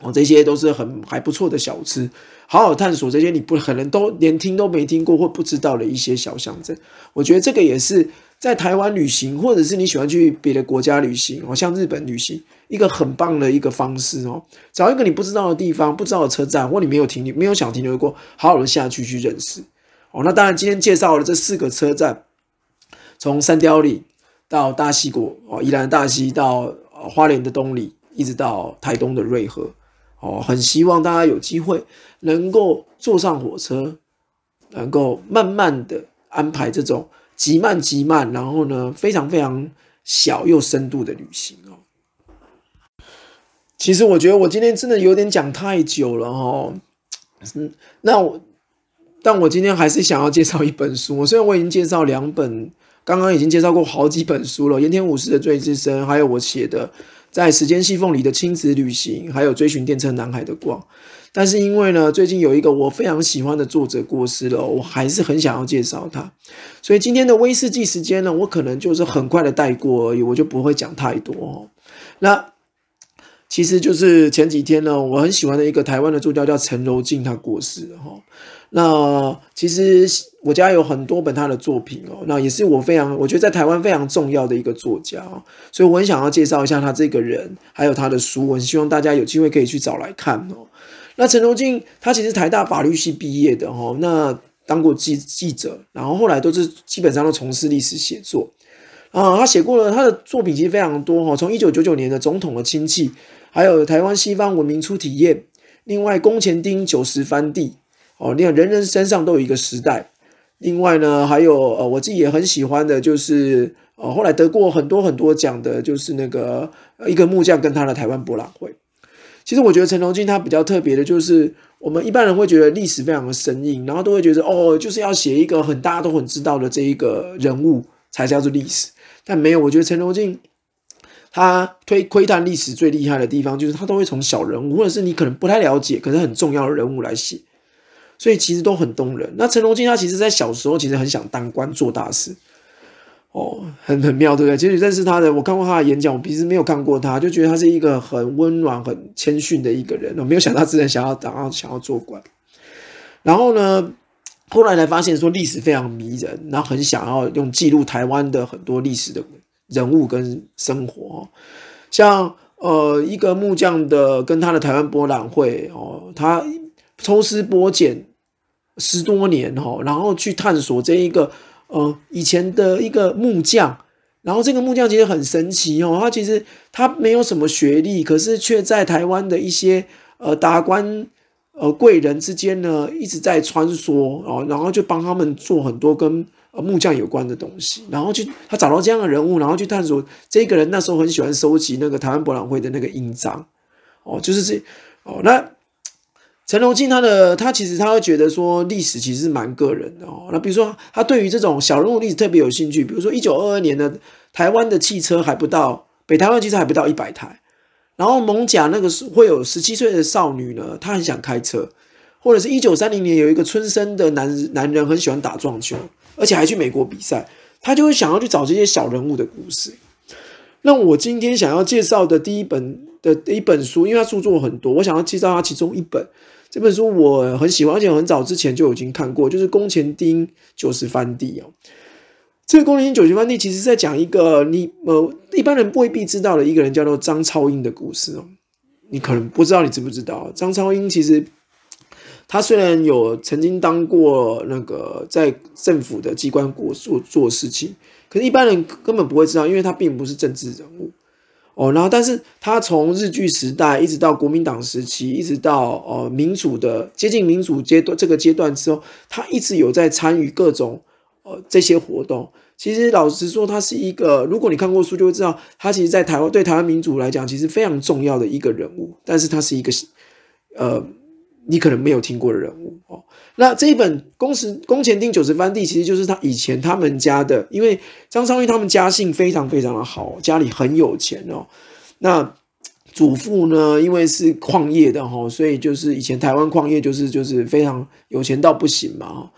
哦，这些都是很还不错的小吃。好好探索这些，你不可能都连听都没听过或不知道的一些小乡镇，我觉得这个也是。在台湾旅行，或者是你喜欢去别的国家旅行哦，像日本旅行，一个很棒的一个方式哦。找一个你不知道的地方，不知道的车站，或你没有停留、没有想停留过，好好的下去去认识哦。那当然，今天介绍了这四个车站，从三貂岭到大溪国哦，宜兰大溪到花莲的东里，一直到台东的瑞和哦。很希望大家有机会能够坐上火车，能够慢慢的安排这种。极慢极慢，然后呢，非常非常小又深度的旅行哦。其实我觉得我今天真的有点讲太久了哈，嗯，那我，但我今天还是想要介绍一本书。我虽然我已经介绍两本，刚刚已经介绍过好几本书了，盐田武士的《罪之深》，还有我写的《在时间细缝里的亲子旅行》，还有《追寻电车男孩的光》。但是因为呢，最近有一个我非常喜欢的作者过世了，我还是很想要介绍他，所以今天的威士忌时间呢，我可能就是很快的带过而已，我就不会讲太多。那其实就是前几天呢，我很喜欢的一个台湾的作家叫陈柔静，他过世哈。那其实我家有很多本他的作品哦，那也是我非常我觉得在台湾非常重要的一个作家哦，所以我很想要介绍一下他这个人，还有他的书，我希望大家有机会可以去找来看哦。那陈荣静，他其实台大法律系毕业的哦，那当过记记者，然后后来都是基本上都从事历史写作啊。他写过了，他的作品其实非常多哈，从一九九九年的总统的亲戚，还有台湾西方文明初体验，另外工钱丁九十番地哦。你看，人人身上都有一个时代。另外呢，还有呃，我自己也很喜欢的就是呃，后来得过很多很多奖的，就是那个呃，一个木匠跟他的台湾博览会。其实我觉得陈荣晋他比较特别的，就是我们一般人会觉得历史非常的生硬，然后都会觉得哦，就是要写一个很大家都很知道的这一个人物才叫做历史。但没有，我觉得陈荣晋他推窥探历史最厉害的地方，就是他都会从小人物，或者是你可能不太了解，可是很重要的人物来写，所以其实都很动人。那陈荣晋他其实，在小时候其实很想当官做大事。哦，很很妙，对不对？其实认识他的，我看过他的演讲，我平时没有看过他，就觉得他是一个很温暖、很谦逊的一个人。我没有想到，之前想要，想要想要做官，然后呢，后来才发现说历史非常迷人，然后很想要用记录台湾的很多历史的人物跟生活，像呃一个木匠的跟他的台湾博览会哦，他抽丝剥茧十多年哦，然后去探索这一个。呃，以前的一个木匠，然后这个木匠其实很神奇哦，他其实他没有什么学历，可是却在台湾的一些呃达官呃贵人之间呢一直在穿梭，哦，然后就帮他们做很多跟木匠有关的东西，然后去他找到这样的人物，然后去探索这个人那时候很喜欢收集那个台湾博览会的那个印章，哦，就是这哦那。陈荣庆，他的他其实他会觉得说，历史其实是蛮个人的哦。那比如说，他对于这种小人物历史特别有兴趣。比如说，一九二二年的台湾的汽车还不到，北台湾汽车还不到一百台。然后，蒙甲那个时会有十七岁的少女呢，她很想开车，或者是一九三零年有一个春生的男男人很喜欢打撞球，而且还去美国比赛，他就会想要去找这些小人物的故事。那我今天想要介绍的第一本的一本书，因为他著作很多，我想要介绍他其中一本。这本书我很喜欢，而且很早之前就已经看过，就是《宫前丁九十番地》哦。这个《宫前丁九十番地》其实在讲一个你呃一般人未必知道的一个人，叫做张超英的故事哦。你可能不知道，你知不知道？张超英其实他虽然有曾经当过那个在政府的机关过做做事情，可是一般人根本不会知道，因为他并不是政治人物。哦，然后，但是他从日据时代一直到国民党时期，一直到呃民主的接近民主阶段这个阶段之后，他一直有在参与各种呃这些活动。其实老实说，他是一个，如果你看过书，就会知道，他其实，在台湾对台湾民主来讲，其实非常重要的一个人物。但是，他是一个呃。你可能没有听过的人物哦，那这一本《宫时宫钱定九十番地》，其实就是他以前他们家的，因为张昌玉他们家姓非常非常的好，家里很有钱哦。那祖父呢，因为是矿业的哈，所以就是以前台湾矿业就是就是非常有钱到不行嘛。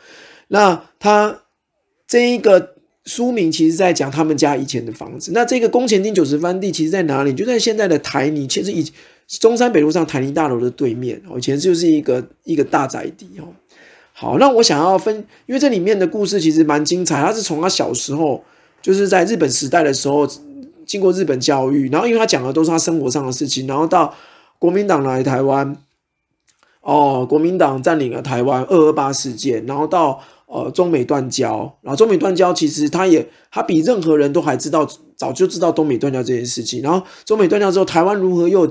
那他这一个。书名其实在讲他们家以前的房子。那这个宫前町九十番地其实在哪里？就在现在的台泥，其实以中山北路上台泥大楼的对面。以前就是一个一个大宅地哦。好，那我想要分，因为这里面的故事其实蛮精彩。他是从他小时候就是在日本时代的时候，经过日本教育，然后因为他讲的都是他生活上的事情，然后到国民党来台湾，哦，国民党占领了台湾二二八事件，然后到。呃，中美断交，然后中美断交，其实他也他比任何人都还知道，早就知道中美断交这件事情。然后中美断交之后，台湾如何又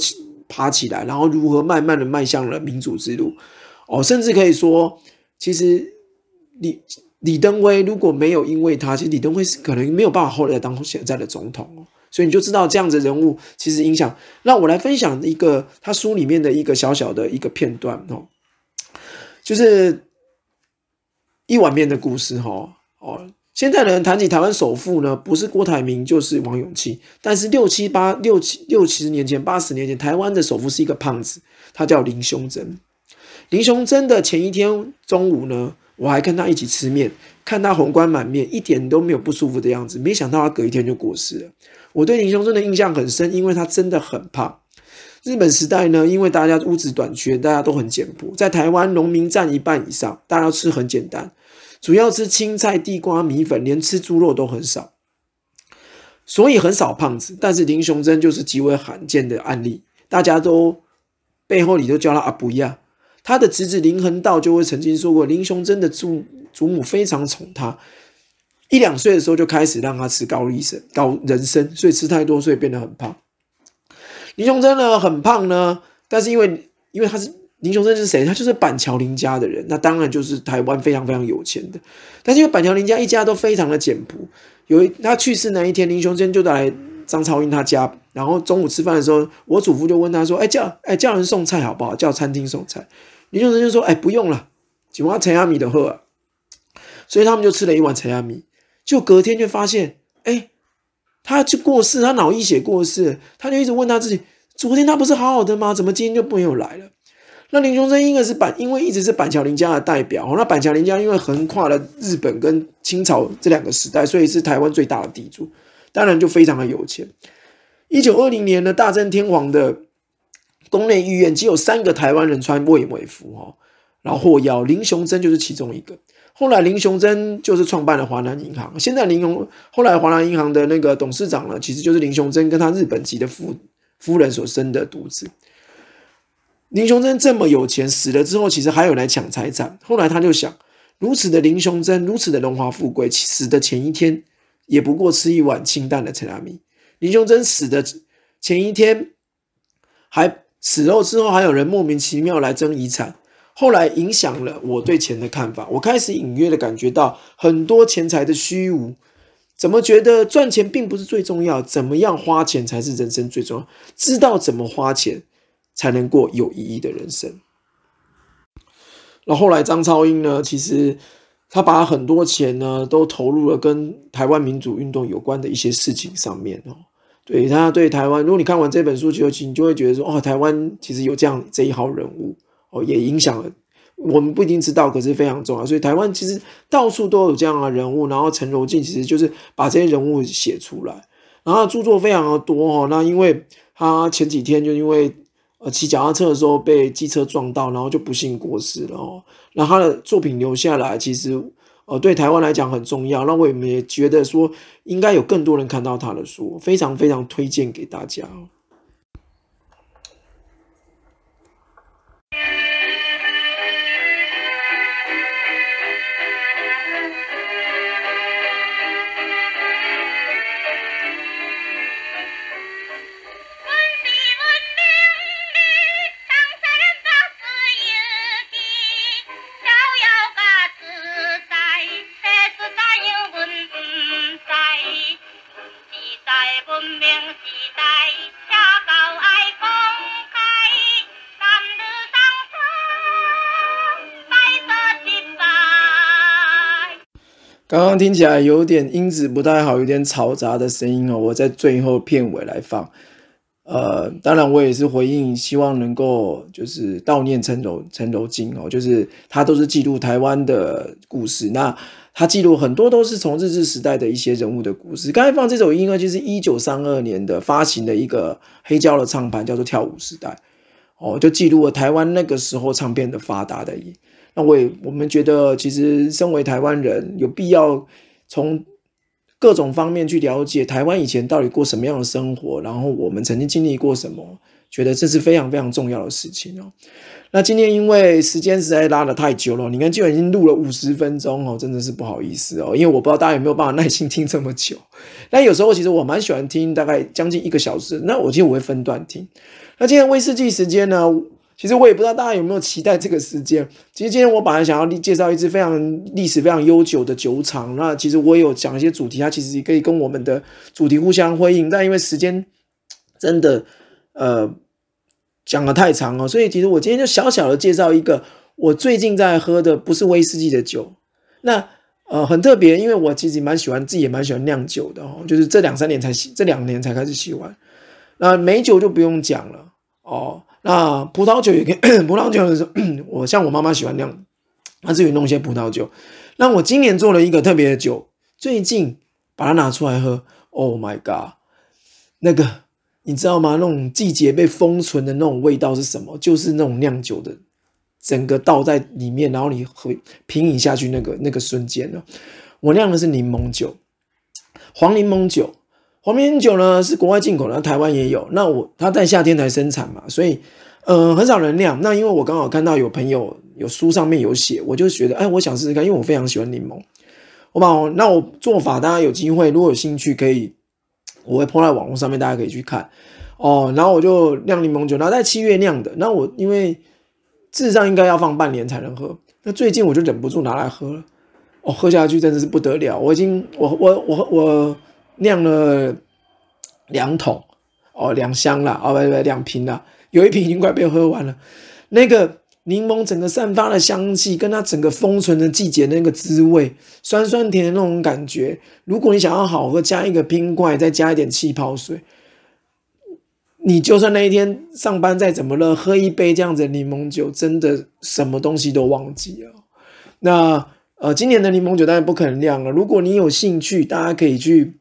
爬起来，然后如何慢慢的迈向了民主之路，哦，甚至可以说，其实李李登辉如果没有因为他，其实李登辉是可能没有办法后来当现在的总统。所以你就知道这样的人物其实影响。那我来分享一个他书里面的一个小小的一个片段哦，就是。一碗面的故事，哈哦！现在的人谈起台湾首富呢，不是郭台铭就是王永庆。但是六七八六七六七十年前、八十年前，台湾的首富是一个胖子，他叫林雄真。林雄真的前一天中午呢，我还跟他一起吃面，看他红光满面，一点都没有不舒服的样子。没想到他隔一天就过世了。我对林雄真的印象很深，因为他真的很胖。日本时代呢，因为大家物质短缺，大家都很简朴。在台湾，农民占一半以上，大家吃很简单。主要吃青菜、地瓜、米粉，连吃猪肉都很少，所以很少胖子。但是林雄真就是极为罕见的案例，大家都背后里都叫他阿布亚。他的侄子林恒道就会曾经说过，林雄真的祖祖母非常宠他，一两岁的时候就开始让他吃高丽参、高人参，所以吃太多，所以变得很胖。林雄真呢很胖呢，但是因为因为他是。林雄生是谁？他就是板桥林家的人，那当然就是台湾非常非常有钱的。但是因为板桥林家一家都非常的简朴，有一他去世那一天，林雄生就来张超英他家，然后中午吃饭的时候，我祖父就问他说：“哎，叫哎叫人送菜好不好？叫餐厅送菜。”林雄生就说：“哎，不用了，请挖陈亚米的喝啊。”所以他们就吃了一碗陈亚米，就隔天就发现，哎，他就过世，他脑溢血过世。他就一直问他自己：昨天他不是好好的吗？怎么今天就没有来了？那林雄真应该是板，因为一直是板桥林家的代表那板桥林家因为横跨了日本跟清朝这两个时代，所以是台湾最大的地主，当然就非常的有钱。一九二零年呢，大正天皇的宫内御苑只有三个台湾人穿魏尾服哦，然后获邀，林雄珍就是其中一个。后来林雄真就是创办了华南银行，现在林雄后来华南银行的那个董事长呢，其实就是林雄真跟他日本籍的夫夫人所生的独子。林雄真这么有钱，死了之后，其实还有来抢财产。后来他就想，如此的林雄真，如此的荣华富贵，死的前一天也不过吃一碗清淡的柴米。林雄真死的前一天，还死后之后还有人莫名其妙来争遗产。后来影响了我对钱的看法，我开始隐约的感觉到很多钱财的虚无。怎么觉得赚钱并不是最重要？怎么样花钱才是人生最重要？知道怎么花钱。才能过有意义的人生。那后来张超英呢？其实他把很多钱呢，都投入了跟台湾民主运动有关的一些事情上面哦。对他对台湾，如果你看完这本书，其其你就会觉得说，哦，台湾其实有这样这一号人物哦，也影响了我们不一定知道，可是非常重要。所以台湾其实到处都有这样的人物。然后陈柔静其实就是把这些人物写出来，然后著作非常的多哦。那因为他前几天就因为。呃，骑脚踏车的时候被机车撞到，然后就不幸过世了。哦，那他的作品留下来，其实，呃，对台湾来讲很重要。那我们也觉得说，应该有更多人看到他的书，非常非常推荐给大家。听起来有点音质不太好，有点嘈杂的声音哦。我在最后片尾来放。呃，当然我也是回应，希望能够就是悼念陈柔、陈柔金哦，就是他都是记录台湾的故事。那他记录很多都是从日治时代的一些人物的故事。刚才放这首音乐就是一九三二年的发行的一个黑胶的唱盘，叫做《跳舞时代》哦，就记录了台湾那个时候唱片的发达的。那我也，我们觉得其实身为台湾人，有必要从各种方面去了解台湾以前到底过什么样的生活，然后我们曾经经历过什么，觉得这是非常非常重要的事情哦。那今天因为时间实在拉的太久了，你看基本已经录了五十分钟哦，真的是不好意思哦，因为我不知道大家有没有办法耐心听这么久。那有时候其实我蛮喜欢听大概将近一个小时，那我其实我会分段听。那今天威士忌时间呢？其实我也不知道大家有没有期待这个时间。其实今天我本来想要介绍一支非常历史非常悠久的酒厂。那其实我也有讲一些主题，它其实也可以跟我们的主题互相呼应。但因为时间真的呃讲的太长了，所以其实我今天就小小的介绍一个我最近在喝的不是威士忌的酒。那呃很特别，因为我其实蛮喜欢，自己也蛮喜欢酿酒的哦。就是这两三年才喜，这两年才开始喜欢。那美酒就不用讲了哦。那葡萄酒也可以，葡萄酒的时候，我像我妈妈喜欢酿，她自己弄一些葡萄酒。那我今年做了一个特别的酒，最近把它拿出来喝，Oh my god，那个你知道吗？那种季节被封存的那种味道是什么？就是那种酿酒的，整个倒在里面，然后你喝平饮下去那个那个瞬间呢，我酿的是柠檬酒，黄柠檬酒。黄边酒呢是国外进口的，台湾也有。那我它在夏天才生产嘛，所以嗯很少人酿。那因为我刚好看到有朋友有书上面有写，我就觉得哎我想试试看，因为我非常喜欢柠檬。我把那我做法大家有机会如果有兴趣可以，我会铺在网络上面，大家可以去看哦。然后我就酿柠檬酒，然后在七月酿的。那我因为至少应该要放半年才能喝。那最近我就忍不住拿来喝了，我喝下去真的是不得了。我已经我我我我。酿了两桶哦，两箱了哦，不不，两瓶了。有一瓶已经快被喝完了。那个柠檬整个散发的香气，跟它整个封存的季节那个滋味，酸酸甜的那种感觉。如果你想要好喝，加一个冰块，再加一点气泡水，你就算那一天上班再怎么热，喝一杯这样子柠檬酒，真的什么东西都忘记了。那呃，今年的柠檬酒当然不可能酿了。如果你有兴趣，大家可以去。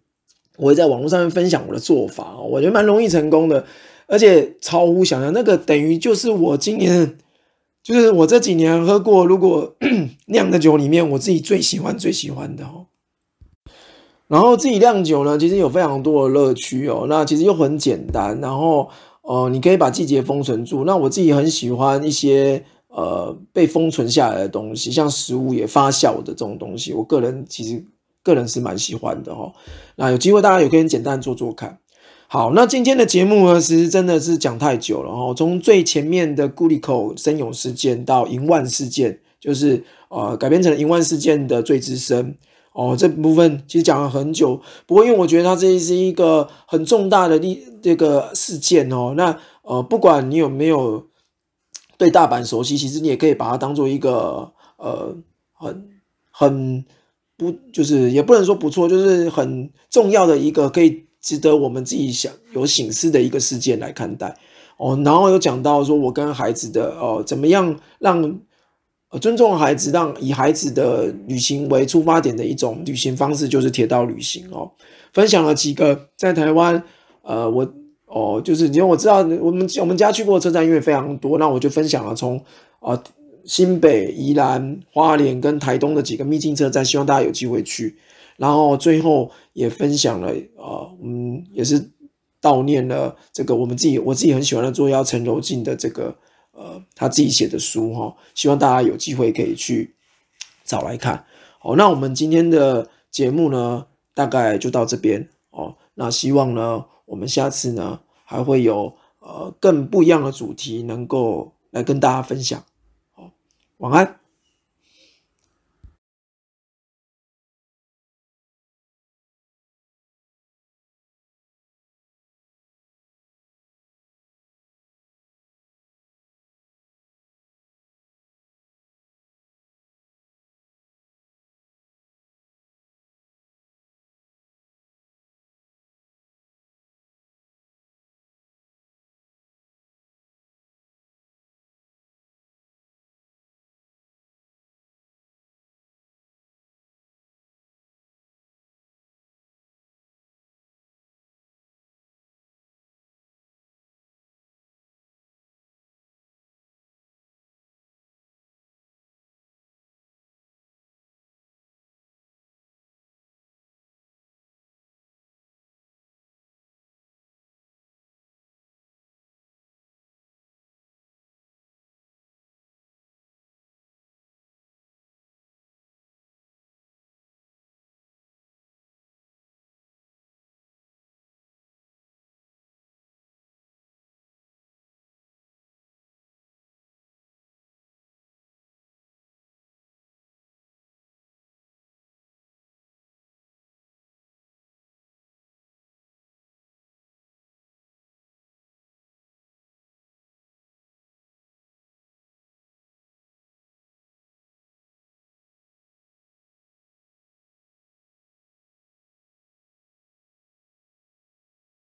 我会在网络上面分享我的做法我觉得蛮容易成功的，而且超乎想象。那个等于就是我今年，就是我这几年喝过如果 酿的酒里面，我自己最喜欢最喜欢的哦。然后自己酿酒呢，其实有非常多的乐趣哦。那其实又很简单，然后哦，你可以把季节封存住。那我自己很喜欢一些呃被封存下来的东西，像食物也发酵的这种东西，我个人其实。个人是蛮喜欢的哦。那有机会大家也可以简单做做看。好，那今天的节目呢，其实真的是讲太久了哦。从最前面的 Gulico 事件到银万事件，就是呃改编成了银万事件的最之深哦这部分其实讲了很久，不过因为我觉得它这是一个很重大的历这个事件哦，那呃不管你有没有对大阪熟悉，其实你也可以把它当做一个呃很很。不，就是也不能说不错，就是很重要的一个可以值得我们自己想有醒思的一个事件来看待哦。然后有讲到说我跟孩子的哦，怎么样让尊重孩子，让以孩子的旅行为出发点的一种旅行方式，就是铁道旅行哦。分享了几个在台湾，呃，我哦，就是因为我知道我们我们家去过的车站因为非常多，那我就分享了从啊。新北、宜兰、花莲跟台东的几个秘境车站，希望大家有机会去。然后最后也分享了，呃，嗯，也是悼念了这个我们自己，我自己很喜欢的作家陈柔静的这个，呃，他自己写的书哈，希望大家有机会可以去找来看。好，那我们今天的节目呢，大概就到这边哦。那希望呢，我们下次呢，还会有呃更不一样的主题能够来跟大家分享。晚安。